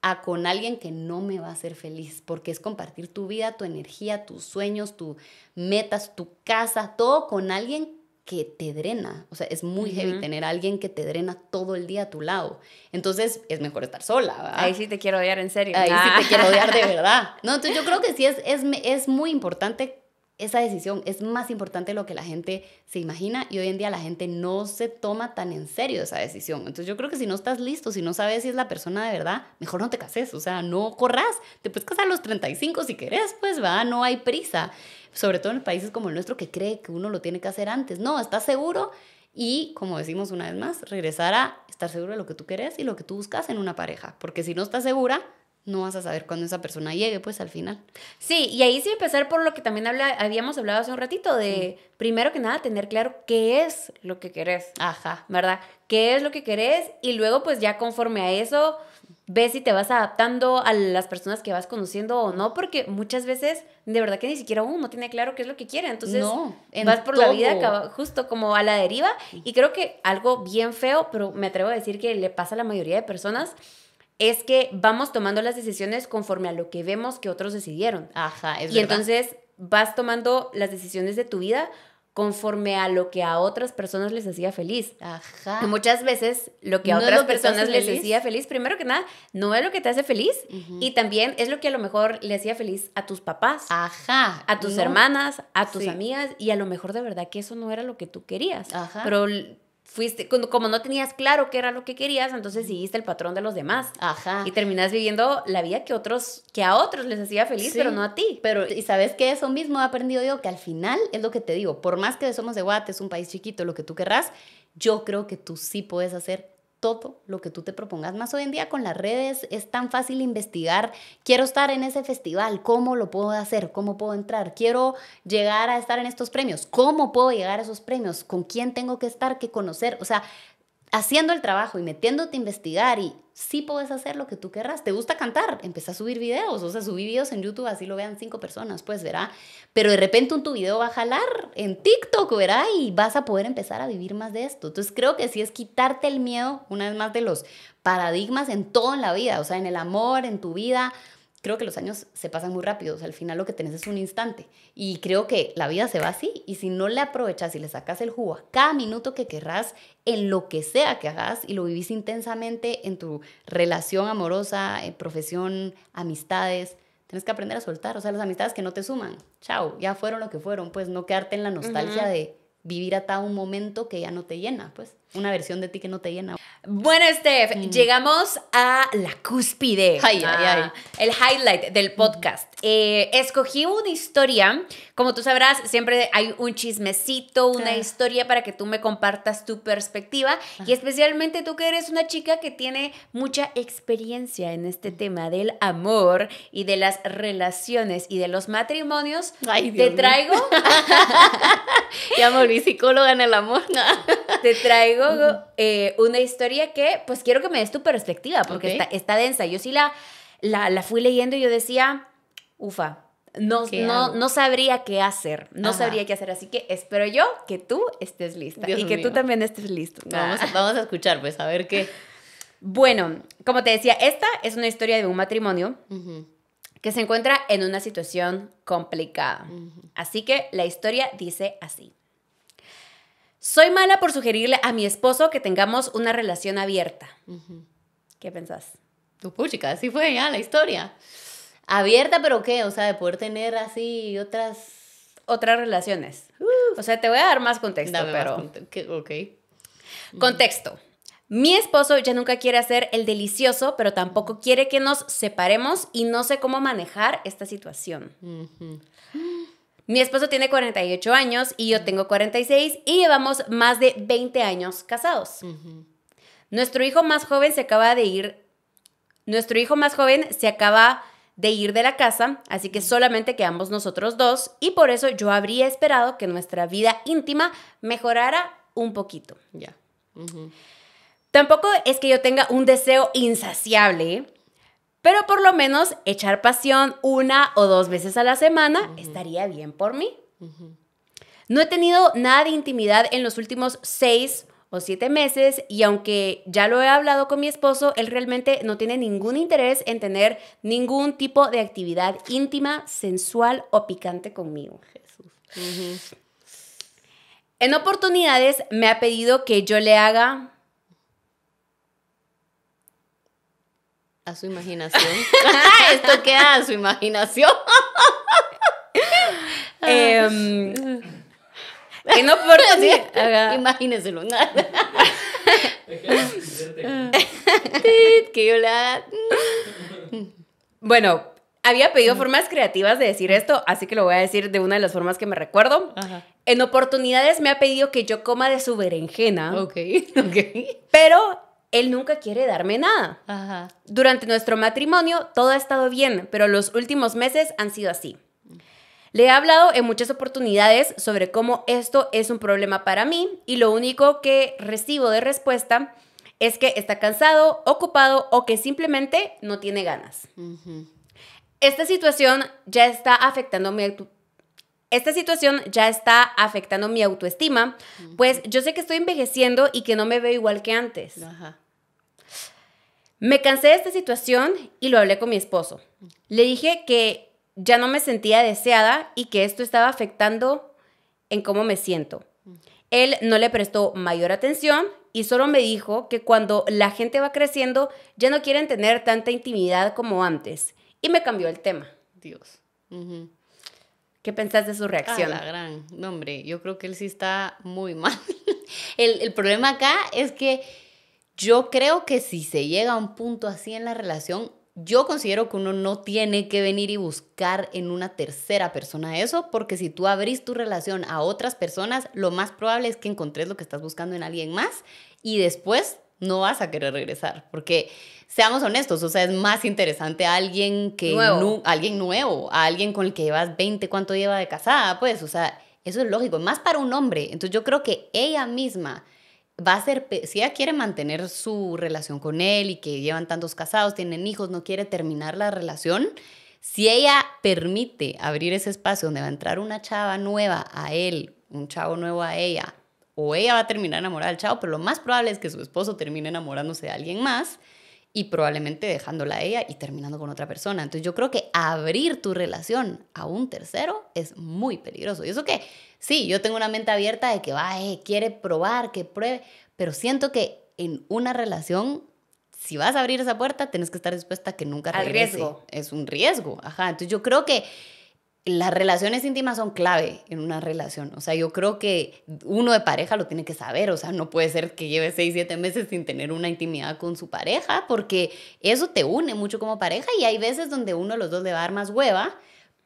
a con alguien que no me va a hacer feliz, porque es compartir tu vida, tu energía, tus sueños, tus metas, tu casa, todo con alguien que te drena. O sea, es muy heavy tener a alguien que te drena todo el día a tu lado. Entonces, es mejor estar sola. Ahí sí te quiero odiar en serio. Ahí sí te ah. quiero odiar de verdad. No, entonces yo creo que sí es, es, es muy importante esa decisión. Es más importante lo que la gente se imagina y hoy en día la gente no se toma tan en serio esa decisión. Entonces yo creo que si no estás listo, si no sabes si es la persona de verdad, mejor no te cases. O sea, no corras. Te puedes casar a los 35 si querés, pues va, no hay prisa sobre todo en países como el nuestro que cree que uno lo tiene que hacer antes. No, estás seguro y, como decimos una vez más, regresar a estar seguro de lo que tú querés y lo que tú buscas en una pareja, porque si no estás segura, no vas a saber cuándo esa persona llegue, pues al final. Sí, y ahí sí empezar por lo que también habla, habíamos hablado hace un ratito, de primero que nada tener claro qué es lo que querés. Ajá. ¿Verdad? ¿Qué es lo que querés? Y luego pues ya conforme a eso, ves si te vas adaptando a las personas que vas conociendo o no, porque muchas veces de verdad que ni siquiera uno tiene claro qué es lo que quiere, entonces vas por la vida justo como a la deriva y creo que algo bien feo, pero me atrevo a decir que le pasa a la mayoría de personas es que vamos tomando las decisiones conforme a lo que vemos que otros decidieron. Ajá, es y entonces vas tomando las decisiones de tu vida conforme a lo que a otras personas les hacía feliz. Ajá. muchas veces lo que a otras personas les hacía feliz, primero que nada, no es lo que te hace feliz y también es lo que a lo mejor le hacía feliz a tus papás, Ajá. a tus hermanas, a tus amigas y a lo mejor de verdad que eso no era lo que tú querías. Ajá. Pero fuiste, como no tenías claro qué era lo que querías, entonces seguiste el patrón de los demás. Ajá. Y terminas viviendo la vida que otros, que a otros les hacía feliz, pero no a ti. Pero, y sabes que eso mismo he aprendido yo, que al final es lo que te digo, por más que somos de Guate, es un país chiquito, lo que tú querrás, yo creo que tú sí puedes hacer todo lo que tú te propongas. Más hoy en día con las redes es tan fácil investigar, quiero estar en ese festival, ¿cómo lo puedo hacer? ¿Cómo puedo entrar? Quiero llegar a estar en estos premios, ¿cómo puedo llegar a esos premios? ¿Con quién tengo que estar? ¿Qué conocer? O sea, haciendo el trabajo y metiéndote a investigar y sí puedes hacer lo que tú querrás. ¿Te gusta cantar? Empieza a subir videos, o sea, subí videos en YouTube, así lo vean cinco personas, pues verá. Pero de repente un tu video va a jalar en TikTok, verá, y vas a poder empezar a vivir más de esto. Entonces creo que sí es quitarte el miedo, una vez más, de los paradigmas en todo en la vida, o sea, en el amor, en tu vida, creo que los años se pasan muy rápido, o sea, al final lo que tenés es un instante y creo que la vida se va así y si no le aprovechas y le sacas el jugo a cada minuto que querrás, en lo que sea que hagas y lo vivís intensamente en tu relación amorosa, en eh, profesión, amistades, tienes que aprender a soltar, o sea, las amistades que no te suman, chao, ya fueron lo que fueron, pues no quedarte en la nostalgia de vivir hasta un momento que ya no te llena, pues una versión de ti que no te llena. Bueno, Steph, mm. llegamos a la cúspide, ay, ay, ay. Ah, el highlight del mm. podcast. Eh, escogí una historia, como tú sabrás, siempre hay un chismecito, una ah. historia para que tú me compartas tu perspectiva y ah. especialmente tú que eres una chica que tiene mucha experiencia en este mm. tema del amor y de las relaciones y de los matrimonios. te traigo... ya me psicóloga en el amor. te traigo eh, una historia que, pues quiero que me des tu perspectiva, porque está, densa. Yo sí la, la, la, fui leyendo y yo decía, ufa, no, no, no, sabría qué hacer, no sabría qué hacer. Así que espero yo que tú estés lista y que tú también estés listo. Vamos, ah. vamos a escuchar, pues, a ver qué. Bueno, como te decía, esta es una historia de un matrimonio que se encuentra en una situación complicada. Así que la historia dice así. Soy mala por sugerirle a mi esposo que tengamos una relación abierta. ¿Qué pensás? Tu puchica, así fue ya la historia. Abierta, pero ¿qué? O sea, de poder tener así otras... Otras relaciones. O sea, te voy a dar más contexto, pero... ok. Contexto. Mi esposo ya nunca quiere hacer el delicioso, pero tampoco quiere que nos separemos y no sé cómo manejar esta situación. Mi esposo tiene 48 años y yo tengo 46 y llevamos más de 20 años casados. Nuestro hijo más joven se acaba de ir. Nuestro hijo más joven se acaba de ir de la casa, así que solamente quedamos nosotros dos y por eso yo habría esperado que nuestra vida íntima mejorara un poquito. Ya. Tampoco es que yo tenga un deseo insaciable pero por lo menos echar pasión una o dos veces a la semana estaría bien por mí. No he tenido nada de intimidad en los últimos seis o siete meses y aunque ya lo he hablado con mi esposo, él realmente no tiene ningún interés en tener ningún tipo de actividad íntima, sensual o picante conmigo. Jesús. En oportunidades me ha pedido que yo le haga a su imaginación. Esto queda a su imaginación. eh, que no por Imagínenselo. que Bueno, había pedido formas creativas de decir esto, así que lo voy a decir de una de las formas que me recuerdo. En oportunidades me ha pedido que yo coma de su berenjena. Ok, ok. Pero él nunca quiere darme nada. Durante nuestro matrimonio todo ha estado bien, pero los últimos meses han sido así. Le he hablado en muchas oportunidades sobre cómo esto es un problema para mí y lo único que recibo de respuesta es que está cansado, ocupado o que simplemente no tiene ganas. Esta situación ya está afectando mi esta situación ya está afectando mi autoestima, pues yo sé que estoy envejeciendo y que no me veo igual que antes. Ajá. Me cansé de esta situación y lo hablé con mi esposo. Le dije que ya no me sentía deseada y que esto estaba afectando en cómo me siento. Él no le prestó mayor atención y solo me dijo que cuando la gente va creciendo ya no quieren tener tanta intimidad como antes. Y me cambió el tema. Dios. ¿Qué pensás de su reacción? gran. No, hombre, yo creo que él sí está muy mal. el, el problema acá es que yo creo que si se llega a un punto así en la relación, yo considero que uno no tiene que venir y buscar en una tercera persona eso, porque si tú abrís tu relación a otras personas, lo más probable es que encontres lo que estás buscando en alguien más y después no vas a querer regresar, porque seamos honestos, o sea, es más interesante a alguien que nuevo. alguien nuevo, a alguien con el que llevas 20, cuánto lleva de casada, pues, o sea, eso es lógico, más para un hombre. Entonces yo creo que ella misma va a ser, si ella quiere mantener su relación con él y que llevan tantos casados, tienen hijos, no quiere terminar la relación, si ella permite abrir ese espacio donde va a entrar una chava nueva a él, un chavo nuevo a ella, o ella va a terminar enamorada del chavo, pero lo más probable es que su esposo termine enamorándose de alguien más, y probablemente dejándola a ella y terminando con otra persona. Entonces yo creo que abrir tu relación a un tercero es muy peligroso. Y eso que, sí, yo tengo una mente abierta de que va, eh, quiere probar, que pruebe, pero siento que en una relación, si vas a abrir esa puerta, tienes que estar dispuesta a que nunca regrese. Al riesgo. Es un riesgo, ajá. Entonces yo creo que las relaciones íntimas son clave en una relación. O sea, yo creo que uno de pareja lo tiene que saber. O sea, no puede ser que lleve seis, siete meses sin tener una intimidad con su pareja, porque eso te une mucho como pareja y hay veces donde uno de los dos le va a dar más hueva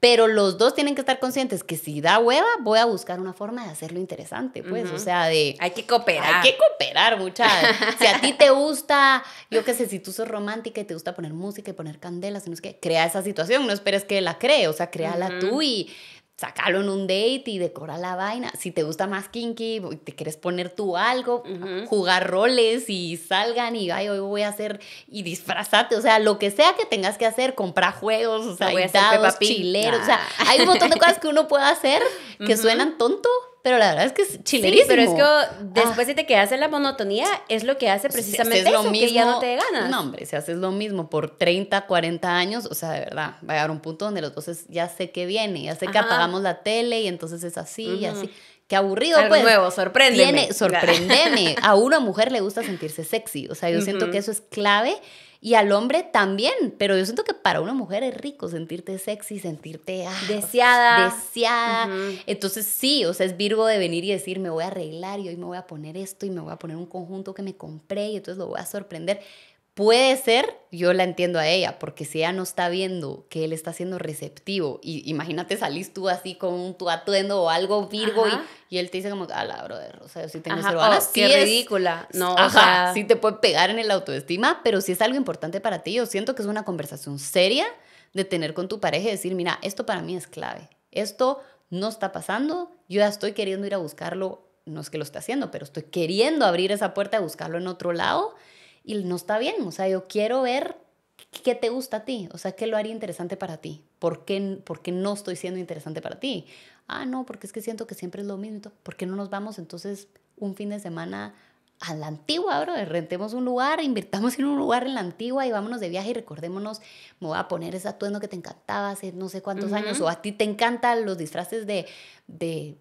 pero los dos tienen que estar conscientes que si da hueva, voy a buscar una forma de hacerlo interesante, pues, o sea, de... Hay que cooperar. Hay que cooperar, muchachos. si a ti te gusta, yo qué sé, si tú sos romántica y te gusta poner música y poner candelas, que crea esa situación, no esperes que la cree, o sea, créala tú y sacarlo en un date y decora la vaina. Si te gusta más kinky, te quieres poner tú algo, jugar roles y salgan y ay, hoy voy a hacer y disfrazarte. o sea, lo que sea que tengas que hacer, comprar juegos, o sea, dar chileros, o sea, hay un montón de cosas que uno puede hacer que suenan tonto, pero la verdad es que es chilerísimo. pero es que ah. después si te quedas en la monotonía, es lo que hace precisamente que ya no te ganas. No, hombre, si haces lo mismo por 30, 40 años, o sea, de verdad, va a llegar un punto donde los dos ya sé que viene, ya sé que apagamos la tele y entonces es así y así. Qué aburrido, Algo pues, nuevo, sorpréndeme. sorpréndeme. a una mujer le gusta sentirse sexy. O sea, yo siento que eso es clave y al hombre también, pero yo siento que para una mujer es rico sentirte sexy, sentirte ah, pues, deseada. Deseada. Entonces sí, o sea, es Virgo de venir y decir, me voy a arreglar y hoy me voy a poner esto y me voy a poner un conjunto que me compré y entonces lo voy a sorprender. Puede ser, yo la entiendo a ella, porque si ella no está viendo que él está siendo receptivo, y imagínate salís tú así con tu atuendo o algo virgo y, y, él te dice como, a ah, la brother, o sea, si tengo oh, qué es, ridícula. No, sí te puede pegar en el autoestima, pero si es algo importante para ti, yo siento que es una conversación seria de tener con tu pareja y decir, mira, esto para mí es clave, esto no está pasando, yo ya estoy queriendo ir a buscarlo, no es que lo esté haciendo, pero estoy queriendo abrir esa puerta a buscarlo en otro lado y no está bien, o sea, yo quiero ver qué te gusta a ti, o sea, qué lo haría interesante para ti, por qué, no estoy siendo interesante para ti. Ah, no, porque es que siento que siempre es lo mismo, ¿por qué no nos vamos entonces un fin de semana a la antigua, bro. Rentemos un lugar, invirtamos en un lugar en la antigua y vámonos de viaje y recordémonos, me voy a poner ese atuendo que te encantaba hace no sé cuántos años, o a ti te encantan los disfraces de, de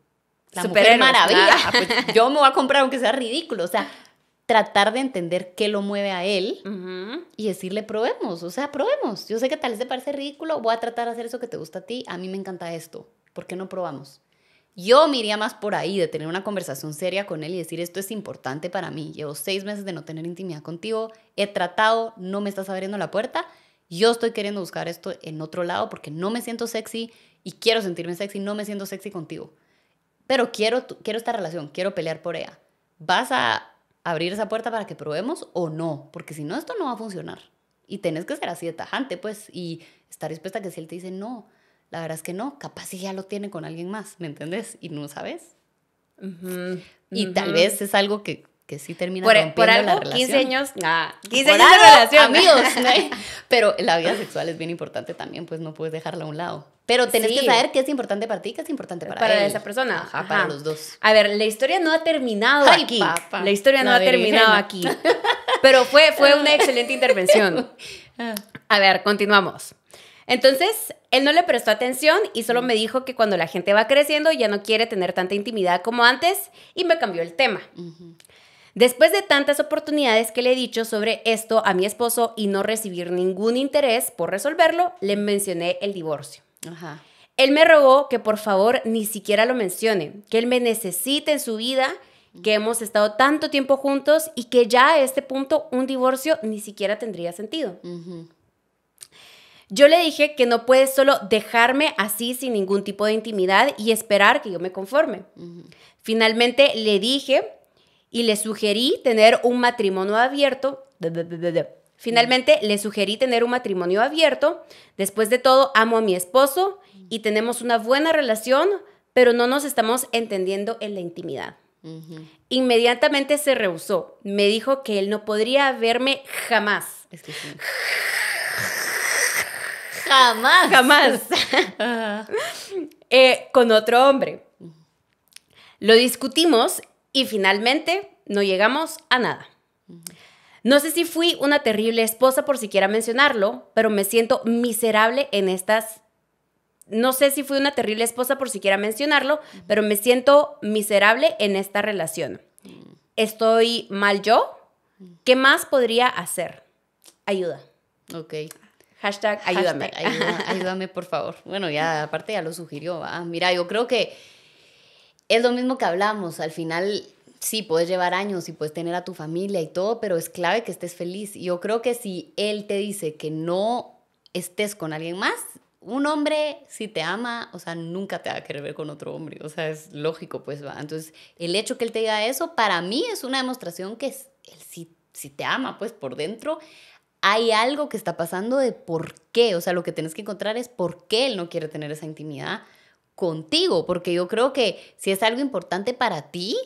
la Super Maravilla. yo me voy a comprar aunque sea ridículo. O sea, tratar de entender qué lo mueve a él y decirle, probemos, o sea, probemos. Yo sé que tal vez te parece ridículo, voy a tratar de hacer eso que te gusta a ti, a mí me encanta esto, ¿por qué no probamos? Yo me iría más por ahí, de tener una conversación seria con él y decir, esto es importante para mí, llevo seis meses de no tener intimidad contigo, he tratado, no me estás abriendo la puerta, yo estoy queriendo buscar esto en otro lado porque no me siento sexy y quiero sentirme sexy, no me siento sexy contigo, pero quiero, quiero esta relación, quiero pelear por ella. Vas a abrir esa puerta para que probemos o no, porque si no, esto no va a funcionar. Y tenés que ser así de tajante, pues, y estar dispuesta a que si él te dice no, la verdad es que no, capaz si ya lo tiene con alguien más, ¿me entendés? Y no sabes. y tal vez es algo que que sí termina por, e-, rompiendo por algo, la relación. 15 años, nah, 15 años de relación. Amigos, pero la vida sexual es bien importante también, pues no puedes dejarla a un lado. Pero tenés que saber qué es importante para ti, qué es importante para, para esa persona. Ajá, para los dos. A ver, la historia no ha terminado aquí. La historia no, ha terminado aquí. Pero fue, fue una excelente intervención. Ah. A ver, continuamos. Entonces, él no le prestó atención y solo me dijo que cuando la gente va creciendo ya no quiere tener tanta intimidad como antes y me cambió el tema. Después de tantas oportunidades que le he dicho sobre esto a mi esposo y no recibir ningún interés por resolverlo, le mencioné el divorcio. Él me rogó que por favor ni siquiera lo mencione, que él me necesite en su vida, que hemos estado tanto tiempo juntos y que ya a este punto un divorcio ni siquiera tendría sentido. Yo le dije que no puedes solo dejarme así sin ningún tipo de intimidad y esperar que yo me conforme. Finalmente le dije y le sugerí tener un matrimonio abierto. Finalmente, le sugerí tener un matrimonio abierto. Después de todo, amo a mi esposo y tenemos una buena relación, pero no nos estamos entendiendo en la intimidad. Inmediatamente se rehusó. Me dijo que él no podría verme jamás. Es que jamás. Jamás. Eh, con otro hombre. Lo discutimos y finalmente, no llegamos a nada. No sé si fui una terrible esposa por siquiera mencionarlo, pero me siento miserable en estas... No sé si fui una terrible esposa por siquiera mencionarlo, pero me siento miserable en esta relación. ¿Estoy mal yo? ¿Qué más podría hacer? Ayuda. Ok. Hashtag ayúdame. ayúdame, por favor. Bueno, ya aparte ya lo sugirió. Mira, yo creo que es lo mismo que hablamos, al final sí, puedes llevar años y puedes tener a tu familia y todo, pero es clave que estés feliz. y Yo creo que si él te dice que no estés con alguien más, un hombre, si te ama, o sea, nunca te va a querer ver con otro hombre. O sea, es lógico, pues va. Entonces, el hecho que él te diga eso, para mí es una demostración que es, él si, te ama, pues por dentro hay algo que está pasando de por qué. O sea, lo que tienes que encontrar es por qué él no quiere tener esa intimidad contigo, porque yo creo que si es algo importante para ti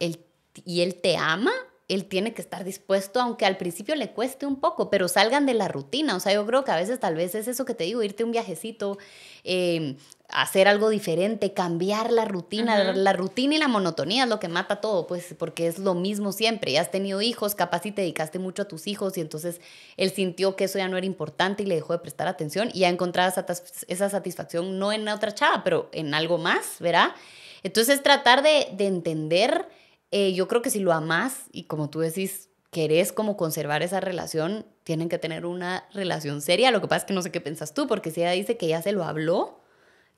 él, y él te ama, él tiene que estar dispuesto, aunque al principio le cueste un poco, pero salgan de la rutina. O sea, yo creo que a veces tal vez es eso que te digo, irte un viajecito, eh, hacer algo diferente, cambiar la rutina. La rutina y la monotonía es lo que mata todo, pues, porque es lo mismo siempre. Ya has tenido hijos, capaz y te dedicaste mucho a tus hijos y entonces él sintió que eso ya no era importante y le dejó de prestar atención y ha encontrado esa satisfacción, no en otra chava, pero en algo más, ¿verdad? Entonces, tratar de, entender, eh, yo creo que si lo amas y como tú decís, querés como conservar esa relación, tienen que tener una relación seria. Lo que pasa es que no sé qué piensas tú, porque si ella dice que ya se lo habló,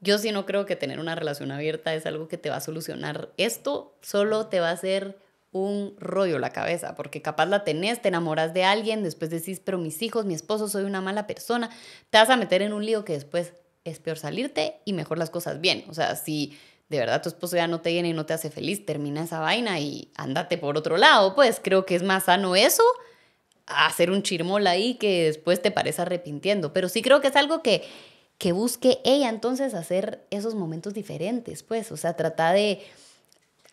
yo sí no creo que tener una relación abierta es algo que te va a solucionar esto, solo te va a hacer un rollo la cabeza, porque capaz la tenés, te enamoras de alguien, después decís, pero mis hijos, mi esposo, soy una mala persona, te vas a meter en un lío que después es peor salirte y mejor las cosas bien. O sea, si de verdad tu esposo ya no te viene y no te hace feliz, termina esa vaina y andate por otro lado, pues creo que es más sano eso hacer un chirmol ahí que después te parezca arrepintiendo. Pero sí creo que es algo que que busque ella entonces hacer esos momentos diferentes, pues, o sea, trata de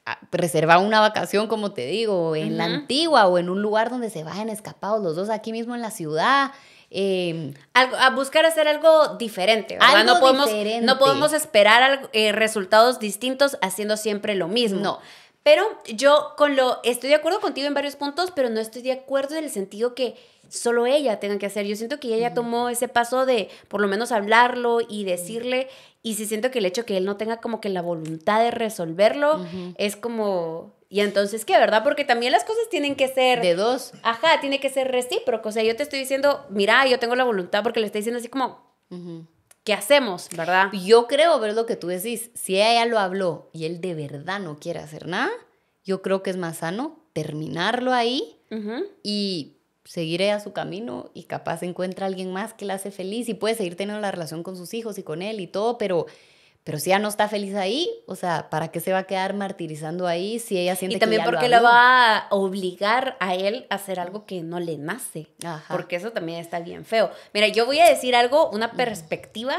ah, reservar una vacación, como te digo, en la antigua o en un lugar donde se vayan escapados los dos aquí mismo en la ciudad. Em, a buscar hacer algo diferente, ¿verdad? no, podemos, no podemos esperar eh, resultados distintos haciendo siempre lo mismo. Pero yo con lo estoy de acuerdo contigo en varios puntos, pero no estoy de acuerdo en el sentido que solo ella tenga que hacer. Yo siento que ella ya tomó ese paso de por lo menos hablarlo y decirle y si siento que el hecho que él no tenga como que la voluntad de resolverlo es como y entonces, ¿qué, verdad? Porque también las cosas tienen que ser... De dos. Ajá, tiene que ser recíproco. O sea, yo te estoy diciendo, mira, yo tengo la voluntad porque le estoy diciendo así como, ¿Qué hacemos, verdad? Yo creo ver lo que tú decís. Si ella lo habló y él de verdad no quiere hacer nada, yo creo que es más sano terminarlo ahí y seguiré a su camino y capaz encuentra a alguien más que la hace feliz y puede seguir teniendo la relación con sus hijos y con él y todo, pero pero si ya no está feliz ahí, o sea, ¿para qué se va a quedar martirizando ahí si ella siente que Y también porque la va a obligar a él a hacer algo que no le nace. Porque eso también está bien feo. Mira, yo voy a decir algo, una perspectiva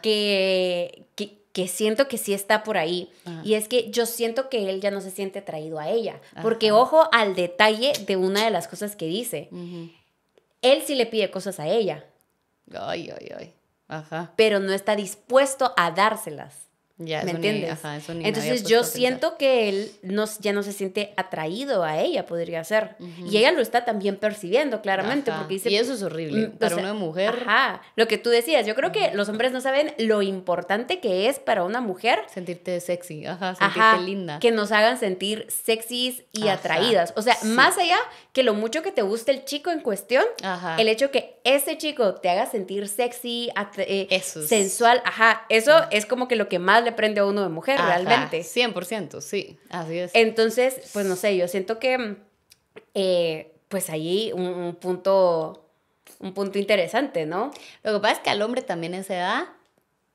Que, que, siento que sí está por ahí. Ah. Y es que yo siento que él ya no se siente traído a ella. Porque ojo al detalle de una de las cosas que dice. Él sí le pide cosas a ella. Ay, ay, ay pero no está dispuesto a dárselas. Ya, ¿Me entiendes? Entonces yo siento que él no, ya no se siente atraído a ella, podría ser. Y ella lo está también percibiendo claramente. Porque dice, y eso es horrible mm, para una mujer. Ajá, lo que tú decías, yo creo que los hombres no saben lo importante que es para una mujer. Sentirte sexy, ajá, sentirte linda. Que nos hagan sentir sexys y atraídas. O sea, más allá que lo mucho que te guste el chico en cuestión, el hecho que ese chico te haga sentir sexy, eh, sensual, ajá, eso es como que lo que más le prende a uno de mujer realmente. 100%, sí, así es. Entonces, pues no sé, yo siento que, eh, pues ahí un, punto, un punto interesante, ¿no? Lo que pasa es que al hombre también en esa edad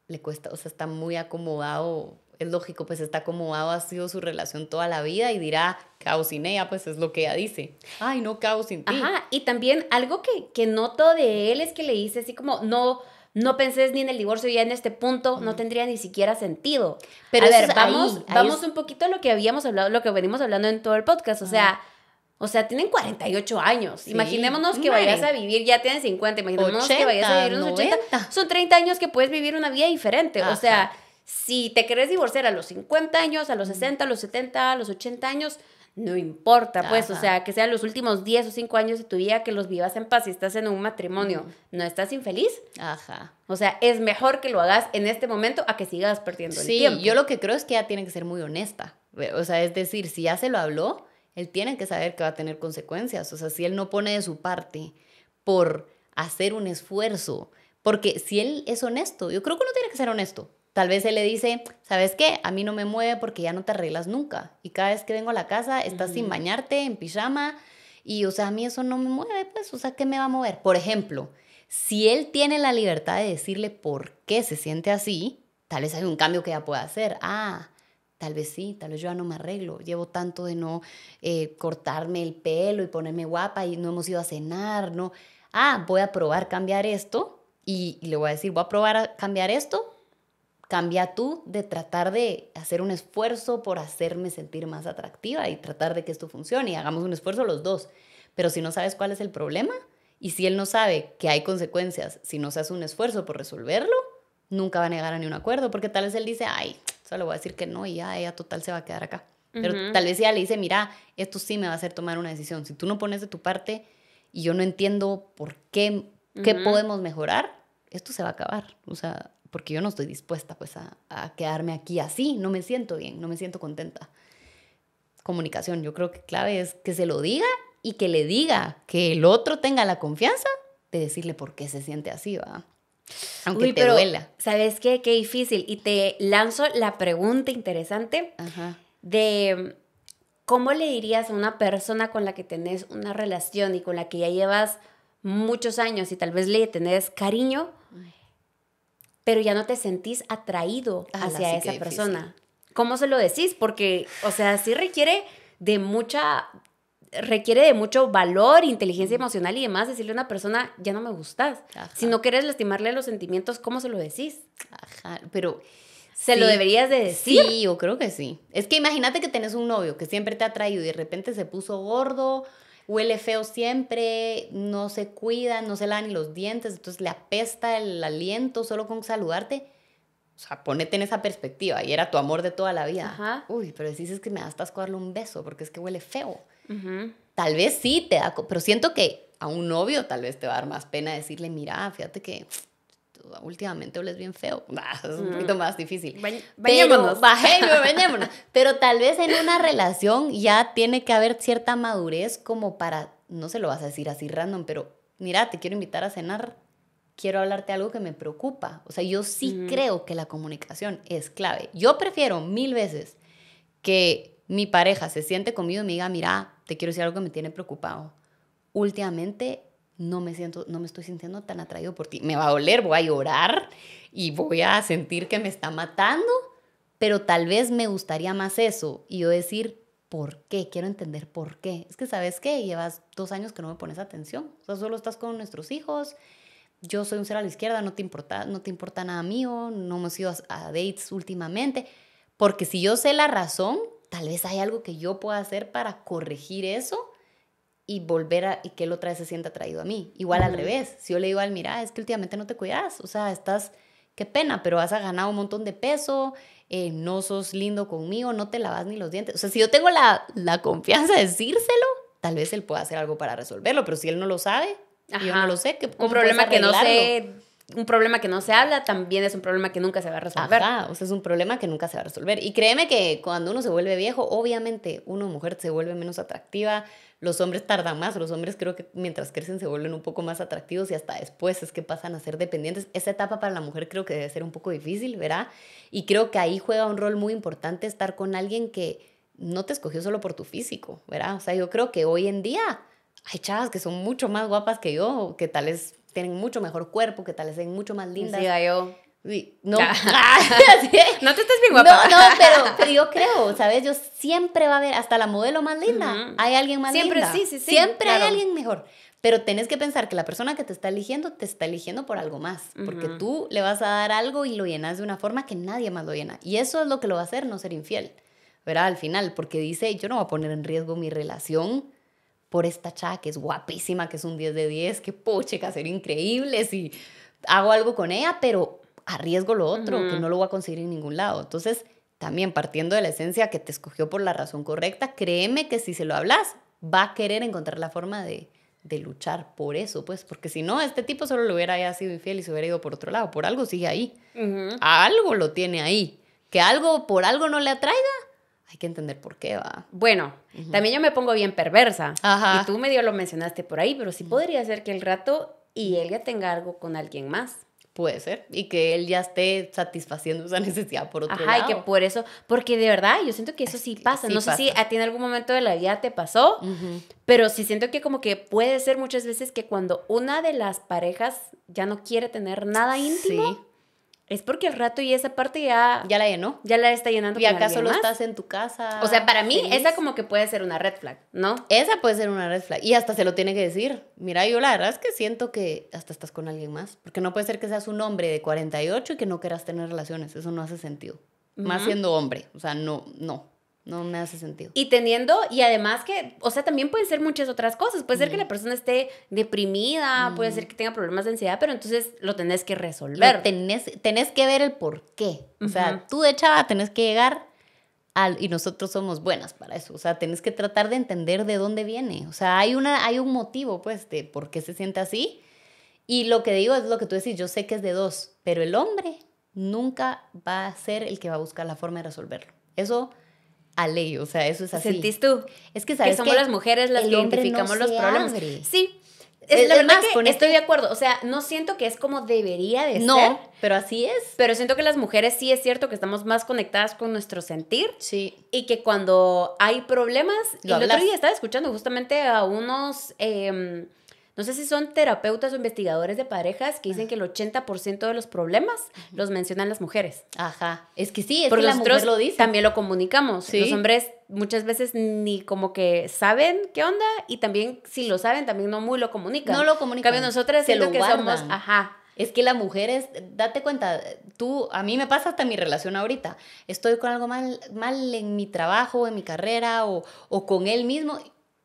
le cuesta, o sea, está muy acomodado es lógico, pues está acomodado, ha sido su relación toda la vida y dirá, caos sin ella, pues es lo que ella dice. Ay, no, caos sin ti. Ajá, y también algo que, que noto de él es que le dice así como, no, no pensés ni en el divorcio ya en este punto, no tendría ni siquiera sentido. Pero a ver, vamos, vamos un poquito a lo que habíamos hablado, lo que venimos hablando en todo el podcast, o sea... O sea, tienen 48 años. Imaginémonos que vayas a vivir, ya tienen 50, imaginémonos que vayas a vivir unos 80. Son 30 años que puedes vivir una vida diferente. O sea, si te querés divorciar a los 50 años, a los 60, a los 70, a los 80 años, no importa, pues, o sea, que sean los últimos 10 o 5 años de tu vida, que los vivas en paz. y estás en un matrimonio, ¿no estás infeliz? Ajá. O sea, es mejor que lo hagas en este momento a que sigas perdiendo el tiempo. Sí, yo lo que creo es que ella tiene que ser muy honesta. O sea, es decir, si ya se lo habló, él tiene que saber que va a tener consecuencias. O sea, si él no pone de su parte por hacer un esfuerzo, porque si él es honesto, yo creo que uno tiene que ser honesto. Tal vez él le dice, ¿sabes qué? A mí no me mueve porque ya no te arreglas nunca. Y cada vez que vengo a la casa estás sin bañarte, en pijama. Y, o sea, a mí eso no me mueve, pues, o sea, ¿qué me va a mover? Por ejemplo, si él tiene la libertad de decirle por qué se siente así, tal vez hay un cambio que ya pueda hacer. Ah, tal vez sí, tal vez yo ya no me arreglo. Llevo tanto de no eh, cortarme el pelo y ponerme guapa y no hemos ido a cenar, ¿no? Ah, voy a probar cambiar esto y, y le voy a decir, voy a probar a cambiar esto Cambia tú de tratar de hacer un esfuerzo por hacerme sentir más atractiva y tratar de que esto funcione y hagamos un esfuerzo los dos. Pero si no sabes cuál es el problema y si él no sabe que hay consecuencias si no se hace un esfuerzo por resolverlo, nunca va a negar a ni un acuerdo porque tal vez él dice, ay, solo voy a decir que no y ya ella total se va a quedar acá. Pero tal vez ella le dice, mira, esto sí me va a hacer tomar una decisión. Si tú no pones de tu parte y yo no entiendo por qué, qué podemos mejorar, esto se va a acabar. O sea, porque yo no estoy dispuesta pues a, quedarme aquí así, no me siento bien, no me siento contenta. Comunicación, yo creo que clave es que se lo diga y que le diga, que el otro tenga la confianza de decirle por qué se siente así, va. Aunque te pero, ¿Sabes qué? Qué difícil. Y te lanzo la pregunta interesante de cómo le dirías a una persona con la que tenés una relación y con la que ya llevas muchos años y tal vez le tenés cariño, pero ya no te sentís atraído ah, hacia esa persona. ¿Cómo se lo decís? Porque, o sea, sí requiere de mucha requiere de mucho valor, inteligencia emocional y demás decirle a una persona, ya no me gustas. Si no quieres lastimarle los sentimientos, ¿cómo se lo decís? Ajá, pero... ¿Se lo deberías de decir? Sí, yo creo que sí. Es que imagínate que tenés un novio que siempre te ha traído y de repente se puso gordo huele feo siempre, no se cuida, no se lava ni los dientes, entonces le apesta el aliento solo con saludarte. O sea, ponete en esa perspectiva y era tu amor de toda la vida. Uy, pero si es que me das asco darle un beso porque es que huele feo. Tal vez sí te da, pero siento que a un novio tal vez te va a dar más pena decirle, mira, fíjate que últimamente hables bien feo. es un poquito más difícil. bañémonos. Pero, Pero tal vez en una relación ya tiene que haber cierta madurez como para, no se lo vas a decir así random, pero mira, te quiero invitar a cenar, quiero hablarte algo que me preocupa. O sea, yo sí creo que la comunicación es clave. Yo prefiero mil veces que mi pareja se siente conmigo y me diga, mira, te quiero decir algo que me tiene preocupado. Últimamente no me siento, no me estoy sintiendo tan atraído por ti. Me va a doler, voy a llorar y voy a sentir que me está matando, pero tal vez me gustaría más eso y yo decir, ¿por qué? Quiero entender por qué. Es que, ¿sabes qué? Llevas dos años que no me pones atención. O sea, solo estás con nuestros hijos. Yo soy un ser a la izquierda, no te importa, no te importa nada mío, no hemos ido a dates últimamente. Porque si yo sé la razón, tal vez hay algo que yo pueda hacer para corregir eso y volver a, y que él otra vez se sienta atraído a mí. Igual al revés, si yo le digo al, mira, es que últimamente no te cuidas, o sea, estás, qué pena, pero has ganado un montón de peso, eh, no sos lindo conmigo, no te lavas ni los dientes. O sea, si yo tengo la, confianza de decírselo, tal vez él pueda hacer algo para resolverlo, pero si él no lo sabe, yo no lo sé, ¿qué, un problema que no sé un problema que no se habla también es un problema que nunca se va a resolver. o sea, es un problema que nunca se va a resolver. Y créeme que cuando uno se vuelve viejo, obviamente una mujer se vuelve menos atractiva, los hombres tardan más, los hombres creo que mientras crecen se vuelven un poco más atractivos y hasta después es que pasan a ser dependientes. Esa etapa para la mujer creo que debe ser un poco difícil, ¿verdad? Y creo que ahí juega un rol muy importante estar con alguien que no te escogió solo por tu físico, ¿verdad? O sea, yo creo que hoy en día hay chavas que son mucho más guapas que yo, que tal vez tienen mucho mejor cuerpo, que tal es ven mucho más lindas. Sí, yo. No. no te estés bien guapa. No, pero, yo creo, ¿sabes? Yo siempre va a haber, hasta la modelo más linda, hay alguien más siempre, linda. Siempre, sí, sí, sí. Siempre hay alguien mejor. Pero tenés que pensar que la persona que te está eligiendo, te está eligiendo por algo más. Porque tú le vas a dar algo y lo llenas de una forma que nadie más lo llena. Y eso es lo que lo va a hacer no ser infiel. ¿Verdad? Al final, porque dice, yo no voy a poner en riesgo mi relación por esta chava que es guapísima, que es un 10 de 10, que poche, que hacer increíble, si hago algo con ella, pero arriesgo lo otro, que no lo voy a conseguir en ningún lado. Entonces, también partiendo de la esencia que te escogió por la razón correcta, créeme que si se lo hablas, va a querer encontrar la forma de, luchar por eso, pues, porque si no, este tipo solo lo hubiera sido infiel y se hubiera ido por otro lado, por algo sigue ahí, algo lo tiene ahí, que algo por algo no le atraiga, hay que entender por qué va. Bueno, también yo me pongo bien perversa. Ajá. Y tú medio lo mencionaste por ahí, pero sí podría ser que el rato y él ya tenga algo con alguien más. Puede ser. Y que él ya esté satisfaciendo esa necesidad por otro lado. Ajá, y que por eso, porque de verdad yo siento que eso sí pasa. no sé si a ti en algún momento de la vida te pasó, pero sí siento que como que puede ser muchas veces que cuando una de las parejas ya no quiere tener nada íntimo. Sí es porque el rato y esa parte ya... Ya la llenó. Ya la está llenando. Y acaso lo estás en tu casa. O sea, para mí esa como que puede ser una red flag, ¿no? Esa puede ser una red flag. Y hasta se lo tiene que decir. Mira, yo la verdad es que siento que hasta estás con alguien más. Porque no puede ser que seas un hombre de 48 y que no quieras tener relaciones. Eso no hace sentido. Más siendo hombre. O sea, no, no. No me hace sentido. Y teniendo, y además que, o sea, también pueden ser muchas otras cosas. Puede ser que la persona esté deprimida, puede ser que tenga problemas de ansiedad, pero entonces lo tenés que resolver. tenés, tenés que ver el por qué. O sea, tú de chava tenés que llegar al, y nosotros somos buenas para eso. O sea, tenés que tratar de entender de dónde viene. O sea, hay, una, hay un motivo, pues, de por qué se siente así. Y lo que digo es lo que tú decís, yo sé que es de dos, pero el hombre nunca va a ser el que va a buscar la forma de resolverlo. Eso a ley, o sea, eso es así. ¿Sentís tú? Es que sabes que somos las mujeres las que identificamos los problemas. Sí. Es, la verdad más, que estoy este de acuerdo, o sea, no siento que es como debería de ser. No, pero así es. Pero siento que las mujeres sí es cierto que estamos más conectadas con nuestro sentir. Sí. Y que cuando hay problemas, Lo el otro día estaba escuchando justamente a unos em, no sé si son terapeutas o investigadores de parejas que dicen que el 80% de los problemas los mencionan las mujeres. Ajá. Es que sí, es que la lo dice. también lo comunicamos. Los hombres muchas veces ni como que saben qué onda y también si lo saben también no muy lo comunican. No lo comunican. En nosotros nosotras lo que somos, ajá, es que la mujer es, date cuenta, tú, a mí me pasa hasta mi relación ahorita. Estoy con algo mal, mal en mi trabajo, en mi carrera o, o con él mismo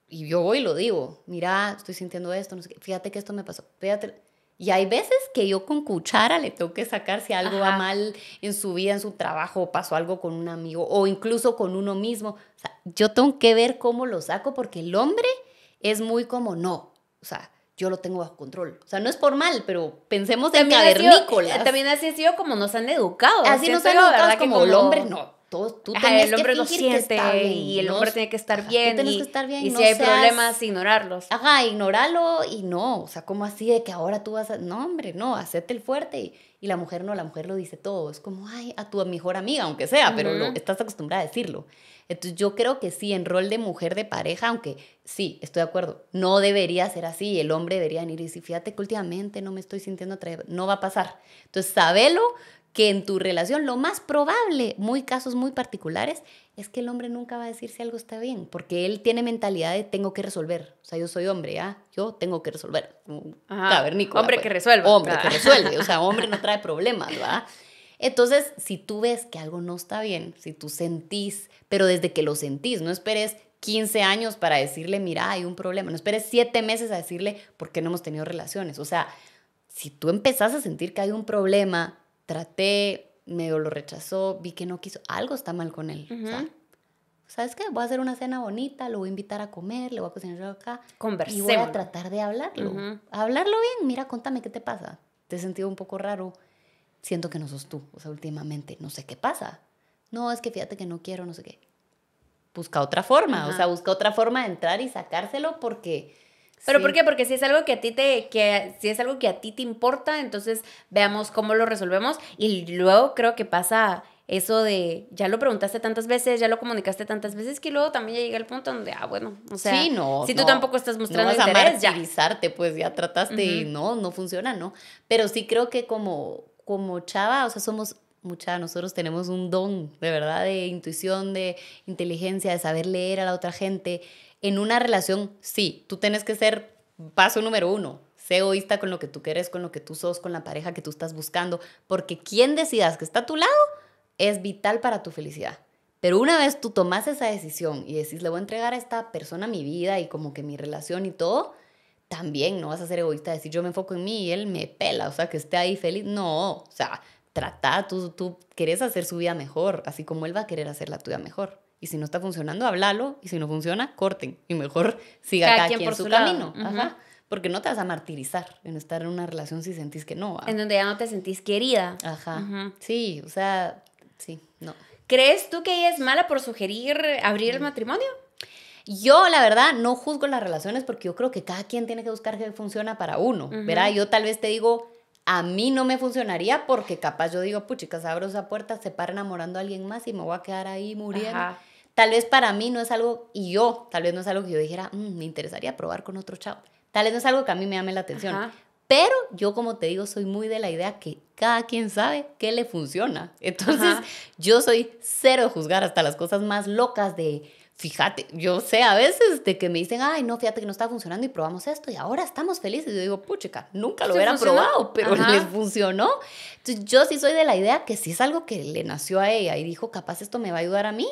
y yo voy y lo digo, mira, estoy sintiendo esto, fíjate que esto me pasó, fíjate. Y hay veces que yo con cuchara le tengo que sacar si algo va mal en su vida, en su trabajo, pasó algo con un amigo o incluso con uno mismo. O sea, yo tengo que ver cómo lo saco porque el hombre es muy como no, o sea, yo lo tengo bajo control. O sea, no es por mal, pero pensemos en cavernícolas. también así ha sido como nos han educado. Así nos han educado como, como el hombre, no, todo, tú el hombre que lo siente y el hombre tiene que estar bien. y, Y, si hay problemas, ignorarlos. Ajá, ignorarlo y no. O sea, como así de que ahora tú vas a.? No, hombre, no, hacete el fuerte. Y, la mujer no, la mujer lo dice todo. Es como, ay, a tu mejor amiga, aunque sea, pero lo, estás acostumbrada a decirlo. Entonces, yo creo que sí, en rol de mujer de pareja, aunque sí, estoy de acuerdo, no debería ser así. El hombre debería venir y decir, fíjate que últimamente no me estoy sintiendo atraída No va a pasar. Entonces, sabelo, que en tu relación lo más probable, muy casos muy particulares, es que el hombre nunca va a decir si algo está bien, porque él tiene mentalidad de tengo que resolver. O sea, yo soy hombre, ¿ah? yo tengo que resolver. Mm, pues. Hombre que resuelve. Hombre que resuelve, o sea, hombre no trae problemas, ¿verdad? Entonces, si tú ves que algo no está bien, si tú sentís, pero desde que lo sentís, no esperes 15 años para decirle, mira, hay un problema, no esperes 7 meses a decirle por qué no hemos tenido relaciones. O sea, si tú empezás a sentir que hay un problema, traté, medio lo rechazó, vi que no quiso, algo está mal con él. ¿sabes qué? Voy a hacer una cena bonita, lo voy a invitar a comer, le voy a cocinar acá. Y voy a tratar de hablarlo. Hablarlo bien, mira, contame qué te pasa. Te he sentido un poco raro. Siento que no sos tú. O sea, últimamente no sé qué pasa. No, es que fíjate que no quiero, no sé qué. Busca otra forma, o sea, busca otra forma de entrar y sacárselo porque ¿Pero por qué? Porque si es algo que a ti te, que si es algo que a ti te importa, entonces veamos cómo lo resolvemos. Y luego creo que pasa eso de ya lo preguntaste tantas veces, ya lo comunicaste tantas veces, que luego también llega el punto donde, ah, bueno, o sea, si tú tampoco estás mostrando no vas interés, ya. pues ya trataste y no, no funciona, ¿no? Pero sí creo que como, como chava, o sea, somos mucha, nosotros tenemos un don, de verdad, de intuición, de inteligencia, de saber leer a la otra gente. En una relación, sí, tú tienes que ser paso número uno, sé egoísta con lo que tú quieres, con lo que tú sos, con la pareja que tú estás buscando, porque quien decidas que está a tu lado es vital para tu felicidad. Pero una vez tú tomas esa decisión y decís, le voy a entregar a esta persona mi vida y como que mi relación y todo, también no vas a ser egoísta, decir yo me enfoco en mí y él me pela, o sea, que esté ahí feliz. No, o sea, trata, tú, tú quieres hacer su vida mejor, así como él va a querer hacer la tuya mejor. Y si no está funcionando, háblalo. Y si no funciona, corten. Y mejor siga cada, quien, por su, camino. Ajá. Porque no te vas a martirizar en estar en una relación si sentís que no. En donde ya no te sentís querida. Ajá. Sí, o sea, sí, no. ¿Crees tú que ella es mala por sugerir abrir el mm. matrimonio? Yo, la verdad, no juzgo las relaciones porque yo creo que cada quien tiene que buscar qué funciona para uno, ¿verdad? Yo tal vez te digo, a mí no me funcionaría porque capaz yo digo, puchicas, abro esa puerta, se para enamorando a alguien más y me voy a quedar ahí muriendo. Tal vez para mí no es algo, y yo, tal vez no es algo que yo dijera, mm, me interesaría probar con otro chavo. Tal vez no es algo que a mí me llame la atención. Pero yo, como te digo, soy muy de la idea que cada quien sabe qué le funciona. Entonces, yo soy cero de juzgar hasta las cosas más locas de, fíjate, yo sé a veces de que me dicen, ay, no, fíjate que no está funcionando y probamos esto y ahora estamos felices. yo digo, pucha, nunca lo hubiera probado, pero les funcionó. Entonces, yo sí soy de la idea que si es algo que le nació a ella y dijo, capaz esto me va a ayudar a mí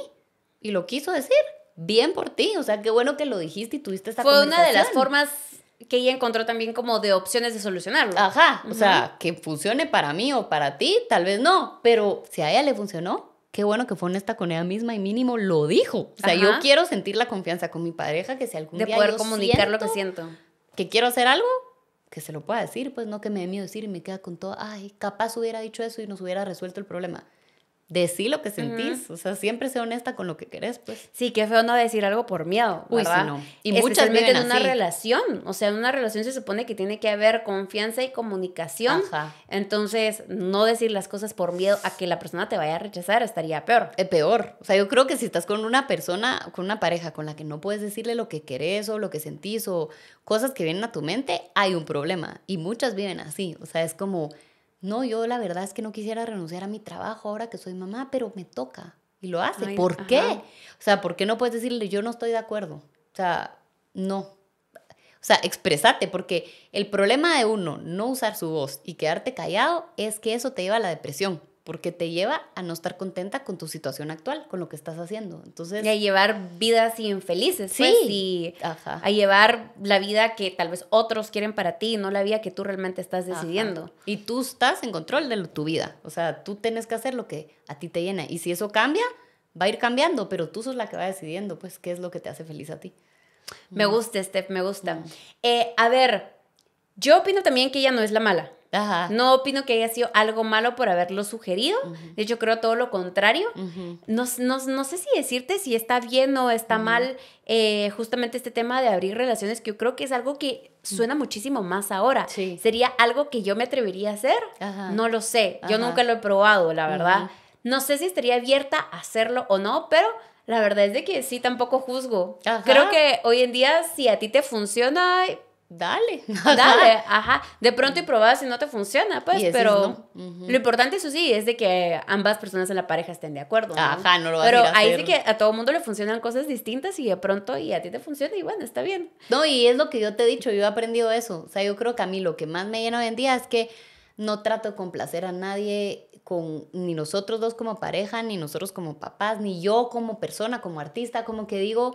y lo quiso decir. Bien por ti, o sea, qué bueno que lo dijiste y tuviste esta Fue una de las formas que ella encontró también como de opciones de solucionarlo. Ajá, o sea, que funcione para mí o para ti, tal vez no, pero si a ella le funcionó, qué bueno que fue honesta con ella misma y mínimo lo dijo. O sea, yo quiero sentir la confianza con mi pareja que si algún de día poder yo comunicar lo que siento, que quiero hacer algo, que se lo pueda decir, pues no que me dé miedo decir y me queda con todo, ay, capaz hubiera dicho eso y nos hubiera resuelto el problema. Decí lo que sentís, o sea, siempre sé honesta con lo que querés, pues. Sí, qué feo no decir algo por miedo, ¿verdad? no. Y muchas veces en una relación, o sea, en una relación se supone que tiene que haber confianza y comunicación. Entonces, no decir las cosas por miedo a que la persona te vaya a rechazar estaría peor. Es eh, peor. O sea, yo creo que si estás con una persona, con una pareja con la que no puedes decirle lo que querés o lo que sentís o cosas que vienen a tu mente, hay un problema. Y muchas viven así, o sea, es como no, yo la verdad es que no quisiera renunciar a mi trabajo ahora que soy mamá, pero me toca. Y lo hace. ¿Por qué? O sea, ¿por qué no puedes decirle yo no estoy de acuerdo? O sea, no. O sea, expresate, porque el problema de uno no usar su voz y quedarte callado es que eso te lleva a la depresión porque te lleva a no estar contenta con tu situación actual, con lo que estás haciendo. Entonces, y a llevar vidas infelices, pues, sí, y a llevar la vida que tal vez otros quieren para ti, no la vida que tú realmente estás decidiendo. Y tú estás en control de tu vida, o sea, tú tienes que hacer lo que a ti te llena y si eso cambia, va a ir cambiando, pero tú sos la que va decidiendo, pues, qué es lo que te hace feliz a ti. Me mm. gusta, Steph, me gusta. Mm. Eh, a ver, yo opino también que ella no es la mala. No opino que haya sido algo malo por haberlo sugerido. De hecho, creo todo lo contrario. no, sé si decirte si está bien o está mal eh, justamente este tema de abrir relaciones, que yo creo que es algo que suena muchísimo más ahora. ¿Sería algo que yo me atrevería a hacer? No lo sé. Yo nunca lo he probado, la verdad. No sé si estaría abierta a hacerlo o no, pero la verdad es de que sí, tampoco juzgo. Creo que hoy en día, si a ti te funciona, dale. Dale, ajá. De pronto y probás si no te funciona, pues, pero lo importante, eso sí, es de que ambas personas en la pareja estén de acuerdo. Ajá, no lo Pero ahí sí que a todo mundo le funcionan cosas distintas y de pronto y a ti te funciona y bueno, está bien. No, y es lo que yo te he dicho, yo he aprendido eso. O sea, yo creo que a mí lo que más me llena hoy en día es que no trato de complacer a nadie con ni nosotros dos como pareja, ni nosotros como papás, ni yo como persona, como artista, como que digo,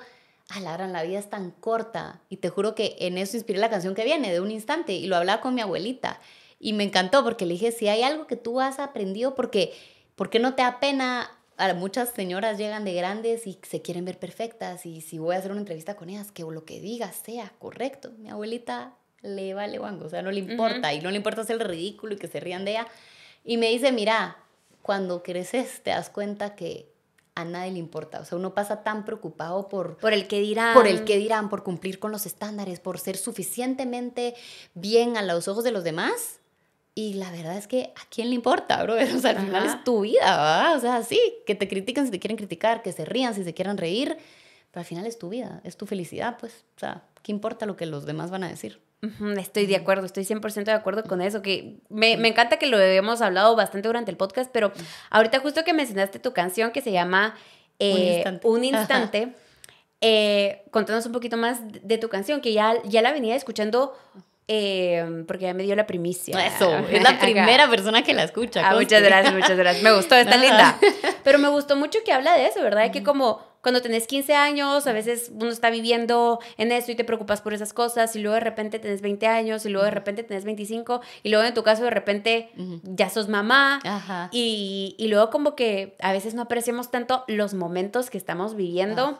a ah, la vida es tan corta. Y te juro que en eso inspiré la canción que viene, de un instante, y lo hablaba con mi abuelita. Y me encantó porque le dije, si hay algo que tú has aprendido, porque, ¿por no te da pena? A muchas señoras llegan de grandes y se quieren ver perfectas y si voy a hacer una entrevista con ellas, que lo que diga sea correcto. Mi abuelita le vale guango, o sea, no le importa y no le importa hacer el ridículo y que se rían de ella. Y me dice, mira, cuando creces te das cuenta que a nadie le importa. O sea, uno pasa tan preocupado por... Por el que dirán. Por el que dirán, por cumplir con los estándares, por ser suficientemente bien a los ojos de los demás. Y la verdad es que a quién le importa, bro. O sea, al final es tu vida, ¿verdad? O sea, sí, que te critican si te quieren criticar, que se rían si se quieran reír. Pero al final es tu vida, es tu felicidad, pues. O sea, ¿qué importa lo que los demás van a decir? Estoy de acuerdo, estoy 100% de acuerdo con eso, que me, encanta que lo habíamos hablado bastante durante el podcast, pero ahorita justo que mencionaste tu canción que se llama Un eh, instante, eh, contanos un poquito más de tu canción, que ya, ya la venía escuchando eh, porque ya me dio la primicia. Eso, es la primera persona que la escucha. Ah, muchas gracias, muchas gracias. Me gustó, está linda. Pero me gustó mucho que habla de eso, ¿verdad? Que como cuando tenés 15 años, a veces uno está viviendo en esto y te preocupas por esas cosas, y luego de repente tenés 20 años, y luego de repente tenés 25, y luego en tu caso de repente ya sos mamá, Y, luego como que a veces no apreciamos tanto los momentos que estamos viviendo.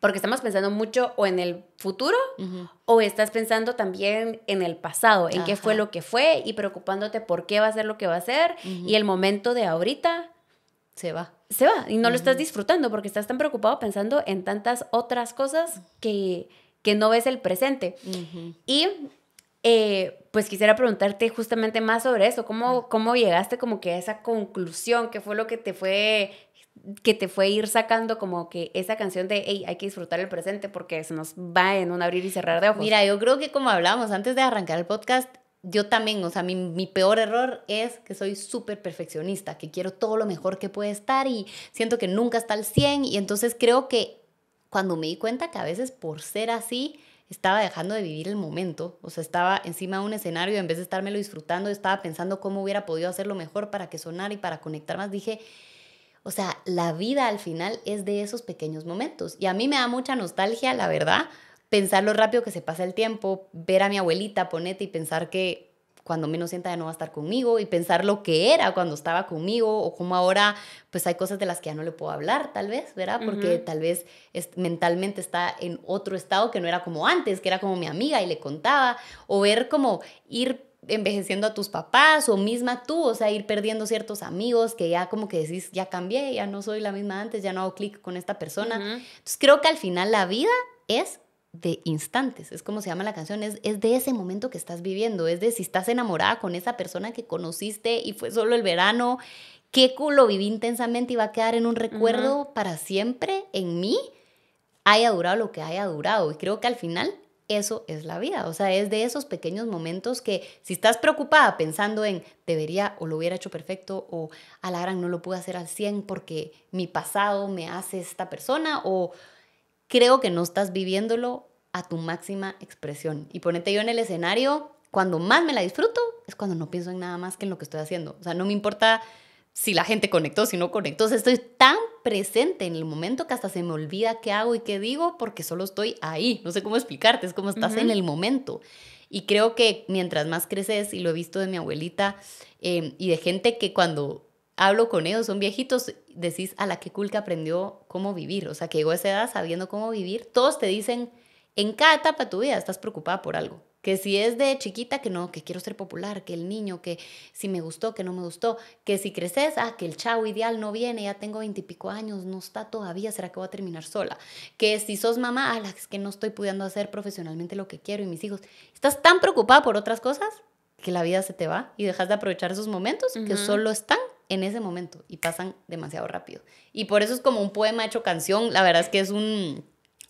porque estamos pensando mucho o en el futuro o estás pensando también en el pasado, en qué fue lo que fue y preocupándote por qué va a ser lo que va a ser y el momento de ahorita se va se va y no lo estás disfrutando porque estás tan preocupado pensando en tantas otras cosas que, no ves el presente. Y eh, pues quisiera preguntarte justamente más sobre eso, ¿Cómo, ¿Cómo, llegaste como que a esa conclusión, qué fue lo que te fue que te fue ir sacando como que esa canción de, hey, hay que disfrutar el presente porque se nos va en un abrir y cerrar de ojos. Mira, yo creo que como hablábamos antes de arrancar el podcast, yo también, o sea, mi, peor error es que soy súper perfeccionista, que quiero todo lo mejor que puede estar y siento que nunca está al 100 y entonces creo que cuando me di cuenta que a veces por ser así estaba dejando de vivir el momento, o sea, estaba encima de un escenario en vez de estármelo disfrutando, estaba pensando cómo hubiera podido hacerlo mejor para que sonara y para conectar más, dije, o sea, la vida al final es de esos pequeños momentos y a mí me da mucha nostalgia, la verdad, pensar lo rápido que se pasa el tiempo, ver a mi abuelita, ponete y pensar que cuando menos sienta ya no va a estar conmigo y pensar lo que era cuando estaba conmigo o cómo ahora pues hay cosas de las que ya no le puedo hablar tal vez, ¿verdad? Porque tal vez mentalmente está en otro estado que no era como antes, que era como mi amiga y le contaba o ver como ir envejeciendo a tus papás o misma tú, o sea, ir perdiendo ciertos amigos que ya como que decís, ya cambié, ya no soy la misma antes, ya no hago clic con esta persona. Entonces creo que al final la vida es de instantes, es como se llama la canción, es, de ese momento que estás viviendo, es de si estás enamorada con esa persona que conociste y fue solo el verano, qué culo viví intensamente y va a quedar en un recuerdo para siempre en mí, haya durado lo que haya durado. Y creo que al final eso es la vida, o sea, es de esos pequeños momentos que si estás preocupada pensando en debería o lo hubiera hecho perfecto o a la gran no lo pude hacer al 100 porque mi pasado me hace esta persona o creo que no estás viviéndolo a tu máxima expresión. Y ponete yo en el escenario, cuando más me la disfruto es cuando no pienso en nada más que en lo que estoy haciendo. O sea, no me importa si la gente conectó, si no conectó. estoy tan presente en el momento que hasta se me olvida qué hago y qué digo porque solo estoy ahí. No sé cómo explicarte, es como estás en el momento. Y creo que mientras más creces, y lo he visto de mi abuelita eh, y de gente que cuando hablo con ellos, son viejitos, decís a la que culca aprendió cómo vivir, o sea, que llegó a esa edad sabiendo cómo vivir, todos te dicen, en cada etapa de tu vida estás preocupada por algo, que si es de chiquita, que no, que quiero ser popular, que el niño, que si me gustó, que no me gustó, que si creces, ah, que el chavo ideal no viene, ya tengo veintipico años, no está todavía, ¿será que voy a terminar sola? Que si sos mamá, ah, es que no estoy pudiendo hacer profesionalmente lo que quiero y mis hijos. Estás tan preocupada por otras cosas que la vida se te va y dejas de aprovechar esos momentos que solo están en ese momento y pasan demasiado rápido. Y por eso es como un poema hecho canción, la verdad es que es un...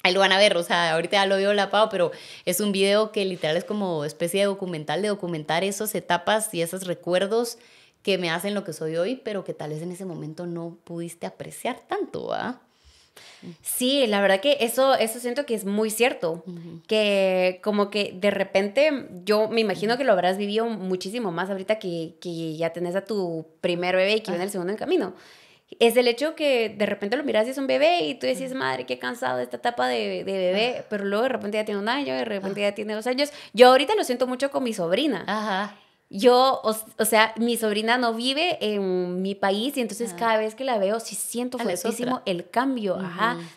Ahí lo van a ver, o sea, ahorita ya lo vio la Pau, pero es un video que literal es como especie de documental, de documentar esas etapas y esos recuerdos que me hacen lo que soy hoy, pero que tal vez en ese momento no pudiste apreciar tanto, ¿ah? Sí, la verdad que eso, eso siento que es muy cierto, que como que de repente yo me imagino que lo habrás vivido muchísimo más ahorita que, que ya tenés a tu primer bebé y que viene el ah. segundo en camino. Es el hecho que de repente lo miras y es un bebé y tú decís, madre, qué cansado de esta etapa de, bebé, pero luego de repente ya tiene un año, de repente ah. ya tiene dos años. Yo ahorita lo siento mucho con mi sobrina. Ajá yo, o, sea, mi sobrina no vive en mi país y entonces cada vez que la veo sí siento ah, fuertísimo el cambio,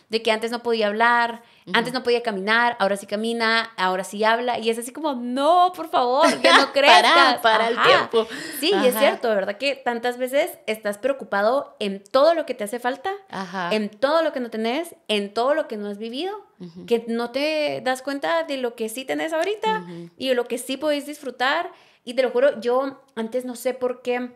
de que antes no podía hablar, antes no podía caminar, ahora sí camina, ahora sí habla y es así como, no, por favor, que no creas, para, el tiempo. Sí, y es cierto, ¿verdad? Que tantas veces estás preocupado en todo lo que te hace falta, en todo lo que no tenés, en todo lo que no has vivido, que no te das cuenta de lo que sí tenés ahorita y de lo que sí podés disfrutar y te lo juro, yo antes no sé por qué.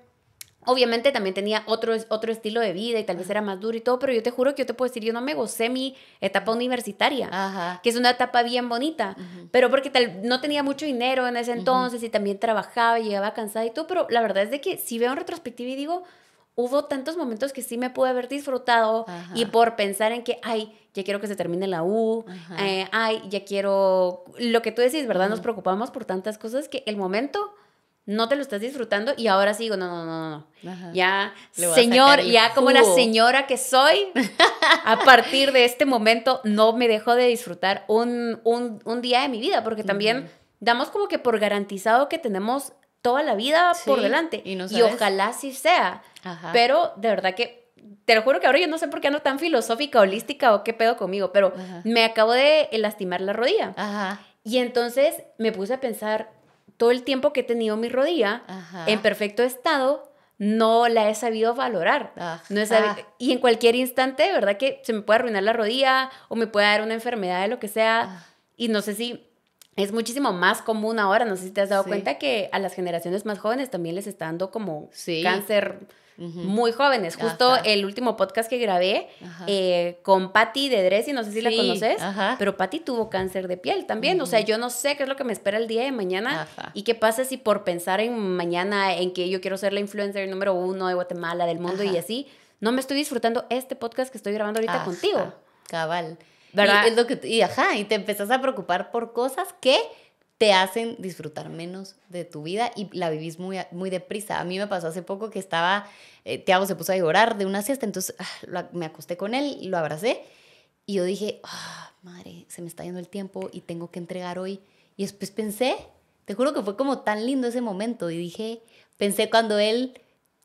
Obviamente también tenía otro, otro estilo de vida y tal vez era más duro y todo, pero yo te juro que yo te puedo decir, yo no me gocé mi etapa universitaria, que es una etapa bien bonita, pero porque tal, no tenía mucho dinero en ese entonces y también trabajaba, y llegaba cansada y todo, pero la verdad es de que si veo en retrospectiva y digo, hubo tantos momentos que sí me pude haber disfrutado y por pensar en que, hay ya quiero que se termine la U, eh, ay, ya quiero, lo que tú decís, ¿verdad? Nos preocupamos por tantas cosas que el momento no te lo estás disfrutando y ahora sigo no, no, no, no. Ya, señor, ya como la señora que soy, a partir de este momento no me dejo de disfrutar un, día de mi vida, porque también damos como que por garantizado que tenemos toda la vida por delante. Y, ojalá sí sea. Pero de verdad que te lo juro que ahora yo no sé por qué ando tan filosófica, holística o qué pedo conmigo, pero me acabo de eh, lastimar la rodilla. Ajá. Y entonces me puse a pensar todo el tiempo que he tenido mi rodilla en perfecto estado, no la he sabido valorar. y en cualquier instante, ¿verdad? Que se me puede arruinar la rodilla o me puede dar una enfermedad de lo que sea. Ah. Y no sé si es muchísimo más común ahora, no sé si te has dado cuenta que a las generaciones más jóvenes también les está dando como cáncer muy jóvenes. Justo el último podcast que grabé eh, con Patti de Dresi, no sé si la conoces, pero Patti tuvo cáncer de piel también. O sea, yo no sé qué es lo que me espera el día de mañana y qué pasa si por pensar en mañana en que yo quiero ser la influencer número uno de Guatemala, del mundo y así, no me estoy disfrutando este podcast que estoy grabando ahorita contigo. Cabal. Y, te empezás a preocupar por cosas que te hacen disfrutar menos de tu vida y la vivís muy, muy deprisa. A mí me pasó hace poco que estaba, eh, Tiago se puso a llorar de una siesta, entonces ah, me acosté con él, lo abracé y yo dije, ah, madre, se me está yendo el tiempo y tengo que entregar hoy. Y después pensé, te juro que fue como tan lindo ese momento y dije, pensé cuando él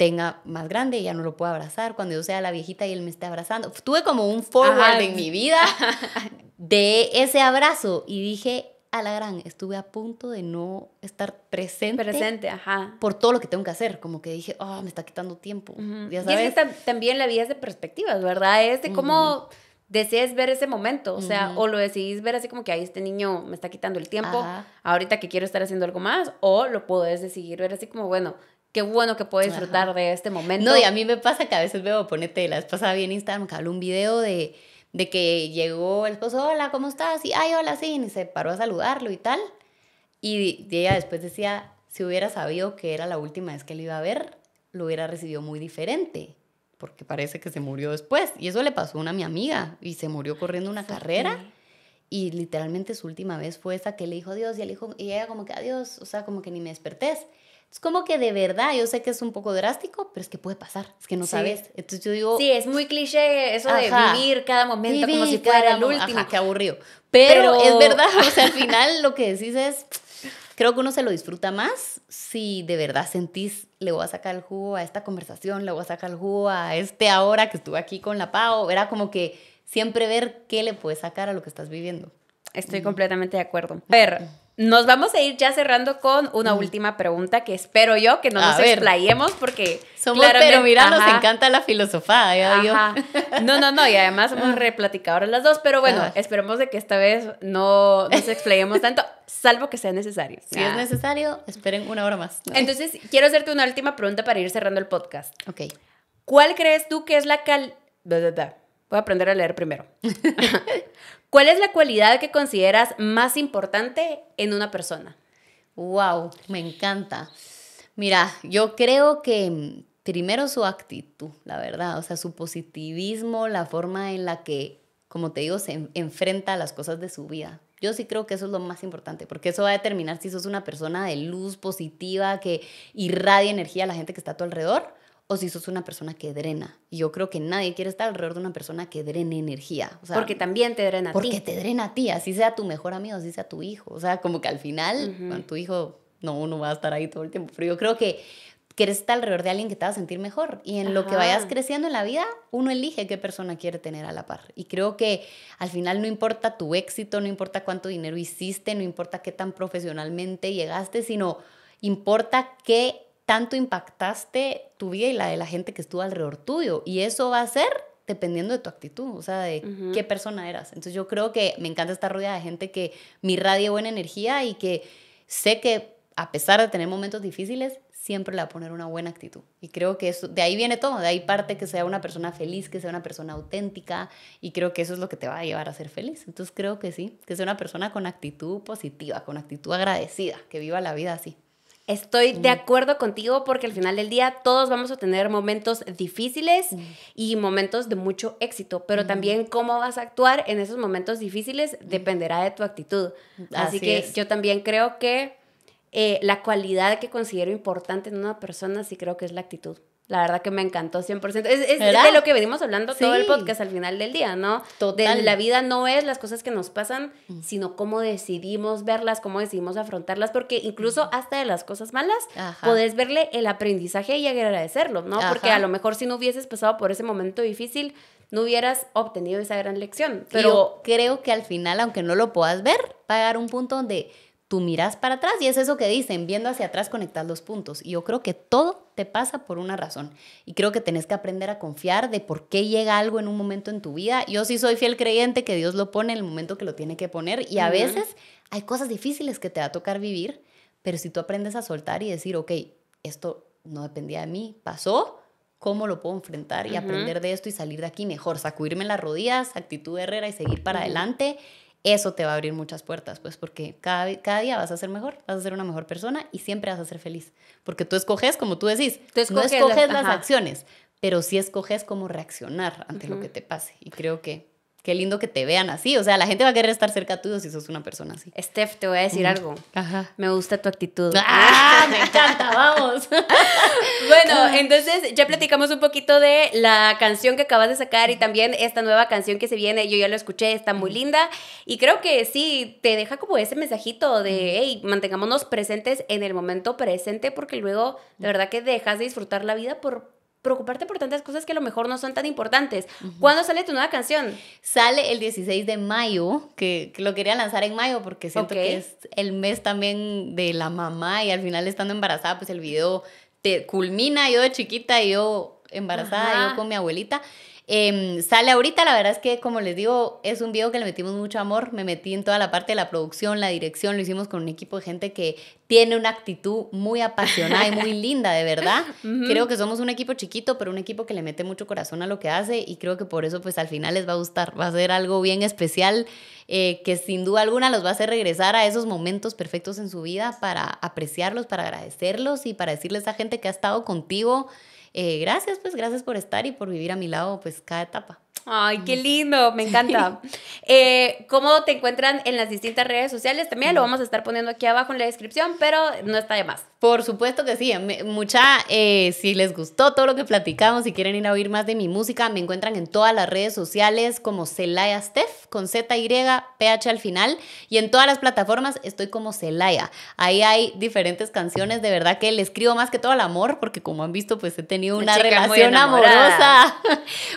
tenga más grande, ya no lo puedo abrazar, cuando yo sea la viejita y él me esté abrazando. Tuve como un forward en mi vida de ese abrazo y dije, a la gran, estuve a punto de no estar presente. Presente, ajá. Por todo lo que tengo que hacer. Como que dije, oh, me está quitando tiempo. ya sabes. Y es también la vida es de perspectivas, ¿verdad? Es de cómo deseas ver ese momento. O sea, o lo decidís ver así como que ahí este niño me está quitando el tiempo, ahorita que quiero estar haciendo algo más. O lo podés decidir ver así como, bueno, qué bueno que puedo disfrutar de este momento. No, y a mí me pasa que a veces veo, ponete, la vez pasada vi en Instagram que habló un video de, que llegó el esposo, hola, ¿cómo estás? Y, ay, hola, sí, y se paró a saludarlo y tal. Y, ella después decía, si hubiera sabido que era la última vez que lo iba a ver, lo hubiera recibido muy diferente, porque parece que se murió después. Y eso le pasó a una mi amiga, y se murió corriendo una carrera. Y literalmente su última vez fue esa que le dijo adiós y, él dijo, y ella como que adiós, o sea, como que ni me despertés. Es como que de verdad, yo sé que es un poco drástico, pero es que puede pasar, es que no sabes. Entonces yo digo... Sí, es muy cliché eso de vivir cada momento como si fuera el último. Ajá, qué aburrido. Pero, es verdad, o sea, al final lo que decís es... Creo que uno se lo disfruta más si de verdad sentís, le voy a sacar el jugo a esta conversación, le voy a sacar el jugo a este ahora que estuve aquí con la Pau. Era como que siempre ver qué le puedes sacar a lo que estás viviendo. Estoy mm. completamente de acuerdo. Ver, nos vamos a ir ya cerrando con una última pregunta que espero yo que no nos explayemos porque somos pero mira nos encanta la filosofía. No, no, no, y además somos replaticado las dos, pero bueno, esperemos de que esta vez no nos explayemos tanto, salvo que sea necesario. Si es ah. necesario, esperen una hora más. Entonces, quiero hacerte una última pregunta para ir cerrando el podcast. Ok. ¿Cuál crees tú que es la cal Voy a aprender a leer primero. ¿Cuál es la cualidad que consideras más importante en una persona? Wow, me encanta. Mira, yo creo que mm, primero su actitud, la verdad, o sea, su positivismo, la forma en la que, como te digo, se enfrenta a las cosas de su vida. Yo sí creo que eso es lo más importante, porque eso va a determinar si sos una persona de luz positiva que irradia energía a la gente que está a tu alrededor o si sos una persona que drena. Y yo creo que nadie quiere estar alrededor de una persona que drena energía. O sea, porque también te drena a ti. Porque te drena a ti, así sea tu mejor amigo, así sea tu hijo. O sea, como que al final, con tu hijo no, uno va a estar ahí todo el tiempo. Pero yo creo que quieres estar alrededor de alguien que te va a sentir mejor. Y en lo que vayas creciendo en la vida, uno elige qué persona quiere tener a la par. Y creo que al final no importa tu éxito, no importa cuánto dinero hiciste, no importa qué tan profesionalmente llegaste, sino importa qué tanto impactaste tu vida y la de la gente que estuvo alrededor tuyo. Y eso va a ser dependiendo de tu actitud, o sea, de qué persona eras. Entonces yo creo que me encanta estar rodeada de gente que me irradia buena energía y que sé que a pesar de tener momentos difíciles, siempre le va a poner una buena actitud. Y creo que eso, de ahí viene todo, de ahí parte que sea una persona feliz, que sea una persona auténtica, y creo que eso es lo que te va a llevar a ser feliz. Entonces creo que sí, que sea una persona con actitud positiva, con actitud agradecida, que viva la vida así. Estoy de mm. acuerdo contigo porque al final del día todos vamos a tener momentos difíciles mm. y momentos de mucho éxito, pero mm. también cómo vas a actuar en esos momentos difíciles dependerá de tu actitud. Así, que yo también creo que eh, la cualidad que considero importante en una persona sí creo que es la actitud. La verdad que me encantó 100%. Es, de lo que venimos hablando todo el podcast al final del día, ¿no? De la vida no es las cosas que nos pasan, mm. sino cómo decidimos verlas, cómo decidimos afrontarlas, porque incluso hasta de las cosas malas puedes podés verle el aprendizaje y agradecerlo, ¿no? Porque a lo mejor si no hubieses pasado por ese momento difícil, no hubieras obtenido esa gran lección. Pero creo que al final, aunque no lo puedas ver, va a llegar un punto donde tú miras para atrás y es eso que dicen, viendo hacia atrás conectas los puntos. Y yo creo que todo te pasa por una razón. Y creo que tenés que aprender a confiar de por qué llega algo en un momento en tu vida. Yo sí soy fiel creyente que Dios lo pone en el momento que lo tiene que poner. Y a veces hay cosas difíciles que te va a tocar vivir, pero si tú aprendes a soltar y decir, ok, esto no dependía de mí, pasó, ¿cómo lo puedo enfrentar y aprender de esto y salir de aquí mejor? Sacudirme las rodillas, actitud herrera y seguir para adelante eso te va a abrir muchas puertas, pues porque cada, cada día vas a ser mejor, vas a ser una mejor persona y siempre vas a ser feliz, porque tú escoges, como tú decís, tú escoges las, acciones, pero sí escoges cómo reaccionar ante lo que te pase. Y creo que Qué lindo que te vean así. O sea, la gente va a querer estar cerca tuyo si sos una persona así. Steph, te voy a decir mm. algo. Ajá. Me gusta tu actitud. ¡Ah! me encanta, vamos. bueno, entonces ya platicamos un poquito de la canción que acabas de sacar y también esta nueva canción que se viene. Yo ya la escuché, está muy linda. Y creo que sí, te deja como ese mensajito de, hey, mantengámonos presentes en el momento presente porque luego, de verdad que dejas de disfrutar la vida por preocuparte por tantas cosas que a lo mejor no son tan importantes. ¿Cuándo sale tu nueva canción? Sale el 16 de mayo, que, lo quería lanzar en mayo porque siento que es el mes también de la mamá y al final estando embarazada, pues el video te culmina yo de chiquita y yo embarazada, yo con mi abuelita. Em, sale ahorita, la verdad es que como les digo, es un video que le metimos mucho amor, me metí en toda la parte de la producción, la dirección, lo hicimos con un equipo de gente que tiene una actitud muy apasionada y muy linda, de verdad. Creo que somos un equipo chiquito, pero un equipo que le mete mucho corazón a lo que hace y creo que por eso pues al final les va a gustar, va a ser algo bien especial eh, que sin duda alguna los va a hacer regresar a esos momentos perfectos en su vida para apreciarlos, para agradecerlos y para decirles a gente que ha estado contigo eh, gracias, pues gracias por estar y por vivir a mi lado, pues cada etapa. Ay, qué lindo, me encanta. Eh, ¿Cómo te encuentran en las distintas redes sociales? También lo vamos a estar poniendo aquí abajo en la descripción, pero no está de más. Por supuesto que sí. Mucha, eh, si les gustó todo lo que platicamos, si quieren ir a oír más de mi música, me encuentran en todas las redes sociales como Celaya Steph, con Z Y, PH al final. Y en todas las plataformas estoy como Celaya. Ahí hay diferentes canciones, de verdad que le escribo más que todo el amor, porque como han visto, pues he tenido una relación amorosa.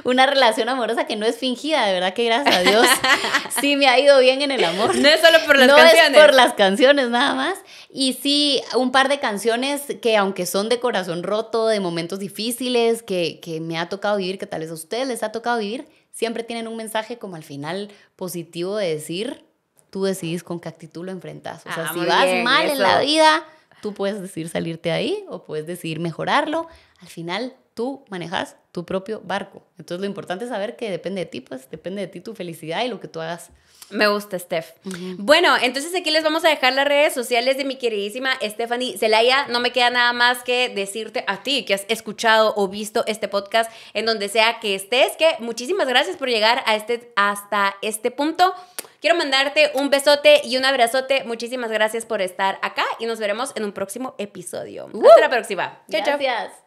una relación amorosa que no es fingida, de verdad que gracias a Dios sí me ha ido bien en el amor. No es solo por las canciones. No es por las canciones nada más. Y sí, un par de canciones que aunque son de corazón roto, de momentos difíciles, que, que me ha tocado vivir, que tal vez a ustedes les ha tocado vivir, siempre tienen un mensaje como al final positivo de decir, tú decidís con qué actitud lo enfrentas. O sea, ah, si vas mal en la vida, tú puedes decidir salirte ahí o puedes decidir mejorarlo. Al final tú manejas tu propio barco. Entonces lo importante es saber que depende de ti, pues depende de ti tu felicidad y lo que tú hagas. Me gusta, Steph. Bueno, entonces aquí les vamos a dejar las redes sociales de mi queridísima Stephanie Zelaya. No me queda nada más que decirte a ti que has escuchado o visto este podcast en donde sea que estés, que muchísimas gracias por llegar a este, hasta este punto. Quiero mandarte un besote y un abrazote. Muchísimas gracias por estar acá y nos veremos en un próximo episodio. Uh. Hasta la próxima. Chao, gracias.